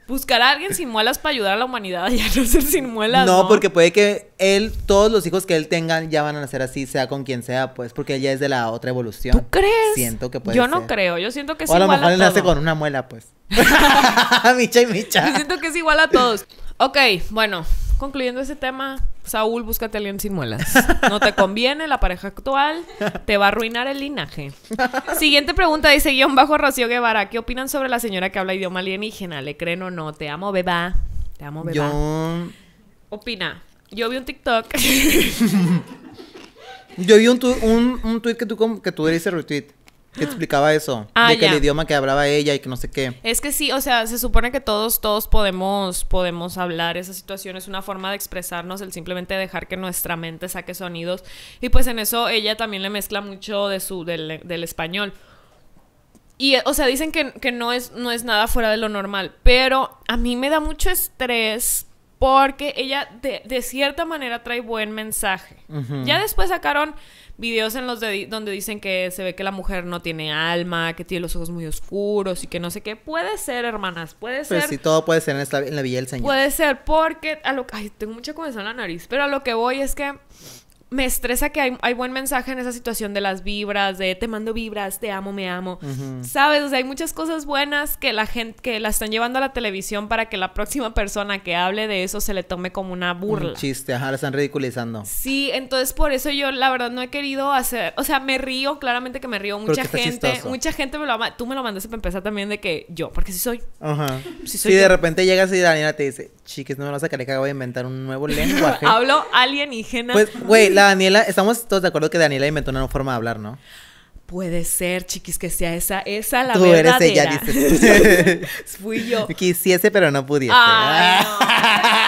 Buscar a alguien sin muelas para ayudar a la humanidad ya a no ser sin muelas. No, porque puede que él, todos los hijos que él tenga ya van a nacer así, sea con quien sea, pues, porque ella es de la otra evolución. ¿Tú crees? Siento que puede Yo no creo, yo siento que es igual a lo mejor él nace con una muela, pues. micha y micha. Yo siento que es igual a todos. Ok, bueno, concluyendo ese tema, Saúl, búscate a alguien sin muelas. No te conviene la pareja actual, te va a arruinar el linaje. Siguiente pregunta dice guión bajo Rocío Guevara. ¿Qué opinan sobre la señora que habla idioma alienígena? ¿Le creen o no? Te amo, beba. Te amo, beba. Opina. Yo vi un TikTok. Yo vi un, tuit tweet que tú, que tú le retweet que explicaba eso. de ah, que el idioma que hablaba ella y que no sé qué. Es que sí, o sea, se supone que todos, todos podemos, podemos hablar. Esa situación es una forma de expresarnos, el simplemente dejar que nuestra mente saque sonidos. Y pues en eso ella también le mezcla mucho de su, del, español. Y, o sea, dicen que, que, no, es, no es nada fuera de lo normal, pero a mí me da mucho estrés porque ella de, cierta manera trae buen mensaje. Ya después sacaron videos en los de, donde dicen que se ve que la mujer no tiene alma, que tiene los ojos muy oscuros y que no sé qué. Puede ser, hermanas, puede pues ser. Pero sí, todo puede ser en, la Villa del Señor. Puede ser, porque a lo Ay, tengo mucha comezón en la nariz, pero a lo que voy es que me estresa que hay, hay, buen mensaje en esa situación de las vibras, de te mando vibras, te amo, me amo. ¿Sabes? O sea, hay muchas cosas buenas que la gente, que la están llevando a la televisión para que la próxima persona que hable de eso se le tome como una burla. Un chiste, ajá, la están ridiculizando. Sí, entonces por eso yo la verdad no he querido hacer, o sea, me río, claramente que me río, mucha gente, mucha gente me lo ama, tú me lo mandaste para empezar también de que yo, porque si soy. Ajá. si soy. de repente llegas y Daniela te dice, chiques, no me vas a caer que voy a inventar un nuevo lenguaje. Hablo alienígena. Pues, güey, la Daniela, estamos todos de acuerdo que Daniela inventó una forma de hablar, ¿no? Puede ser, chiquis, que sea esa, esa la Tú Tú eres ella, dices. Fui yo. Quisiese, pero no pudiese.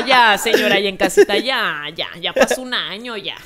ya, señora, y en casita, ya, ya, ya pasó un año, ya,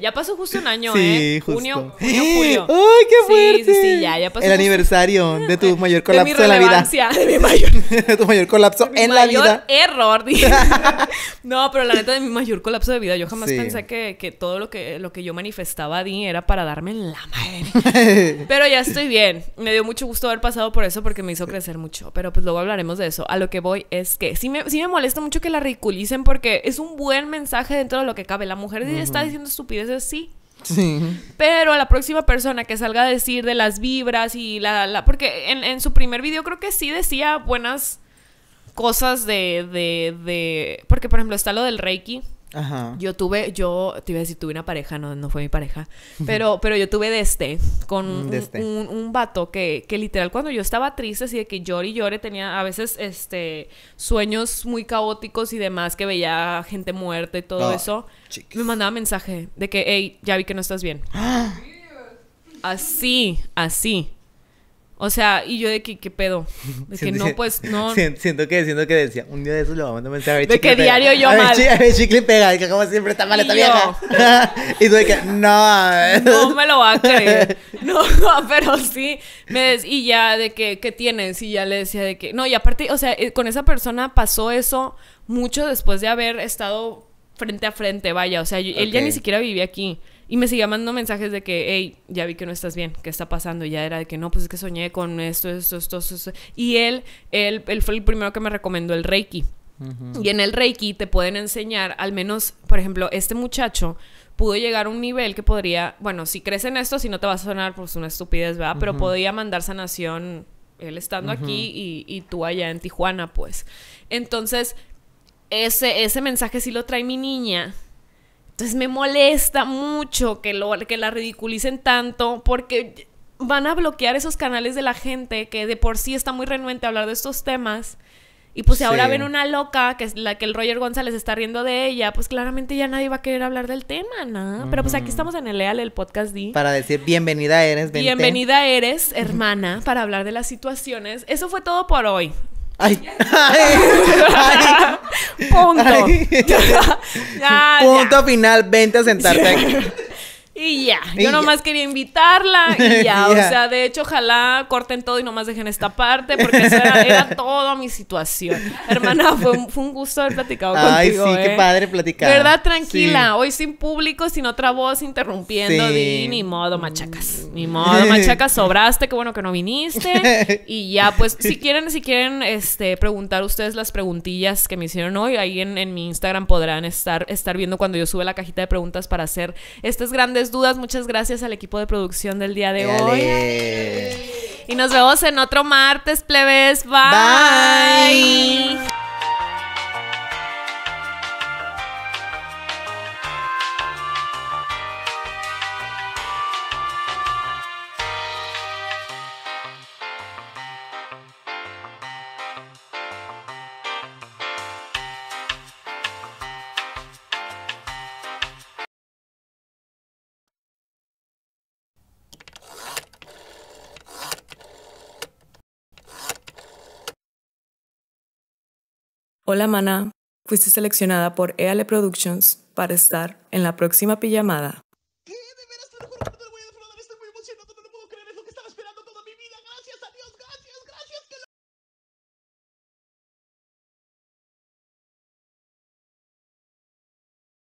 ya, pasó justo un año, sí, ¿eh? Junio, junio, julio. ¡Ay, qué fuerte! Sí, sí, sí, ya, ya pasó. El aniversario de tu mayor colapso de en la vida. De mi mayor. de tu mayor colapso en la vida. error, dije. no, pero la neta de mi mayor colapso de vida, yo jamás pensé que, que, todo lo que, lo que yo manifestaba, Di, era para darme la madre. pero ya estoy bien. Me dio mucho gusto haber pasado por eso porque me hizo crecer mucho, pero pues luego hablaremos de eso. A lo que voy es que sí me, sí me molesta mucho que la ridiculización porque es un buen mensaje dentro de lo que cabe. La mujer está diciendo estupideces, sí. Sí. Pero la próxima persona que salga a decir de las vibras y la... la porque en, en su primer video creo que sí decía buenas cosas de, de, de... Porque, por ejemplo, está lo del Reiki. Yo tuve, yo te iba a decir, tuve una pareja, no, no fue mi pareja, pero, pero yo tuve de este, con mm, este. Un, un, vato que, que literal cuando yo estaba triste, así de que llore y llore, tenía a veces este, sueños muy caóticos y demás, que veía gente muerta y todo ah, eso, me mandaba mensaje de que, hey, ya vi que no estás bien. Así, así. O sea, y yo de que, ¿qué pedo? De que no, pues, no. Siento, que, siento que decía, un día de eso le vamos a mandar mensaje a De que diario yo mal. a ver, chicle pega, que como siempre está mal esta vieja. y tú de que, no. No me lo va a creer. No, pero sí. y ya de que, ¿qué tienes? Y ya le decía de que, no, y aparte, o sea, eh, con esa persona pasó eso mucho después de haber estado frente a frente, vaya. O sea, él ya ni siquiera vivía aquí. Y me seguía mandando mensajes de que, hey, ya vi que no estás bien, ¿qué está pasando? Y ya era de que, no, pues es que soñé con esto, esto, esto, Y él, él, fue el primero que me recomendó el Reiki. Y en el Reiki te pueden enseñar, al menos, por ejemplo, este muchacho pudo llegar a un nivel que podría, bueno, si crees en esto, si no te vas a sonar, pues una estupidez, ¿verdad? Pero podía mandar sanación él estando aquí y, tú allá en Tijuana, pues. Entonces, ese, ese mensaje sí lo trae mi niña entonces me molesta mucho que, lo, que la ridiculicen tanto porque van a bloquear esos canales de la gente que de por sí está muy renuente a hablar de estos temas. Y pues si ahora ven una loca, que es la que el Roger González está riendo de ella, pues claramente ya nadie va a querer hablar del tema, ¿no? Pero pues aquí estamos en el EAL, el podcast D. Para decir bienvenida eres, Bienvenida eres, hermana, para hablar de las situaciones. Eso fue todo por hoy. Ay, ay, ay. Punto. Ay. Ya, Punto ya. final, vente a sentarte aquí. Y ya, yo nomás quería invitarla y ya, o sea, de hecho, ojalá corten todo y nomás dejen esta parte porque eso era, toda mi situación. Hermana, fue un, gusto haber platicado Ay, contigo. Ay, sí, qué ¿eh? padre platicar. ¿Verdad? Tranquila, hoy sin público, sin otra voz interrumpiendo, di, ni modo, machacas. Ni modo, machacas, sobraste, qué bueno que no viniste. Y ya, pues, si quieren, si quieren este, preguntar ustedes las preguntillas que me hicieron hoy, ahí en, en mi Instagram podrán estar, estar viendo cuando yo sube la cajita de preguntas para hacer estas grandes dudas. Muchas gracias al equipo de producción del día de hoy. Y nos vemos en otro martes, plebes. Bye. Hola mana, fuiste seleccionada por EALE Productions para estar en la próxima pijamada. ¿Qué?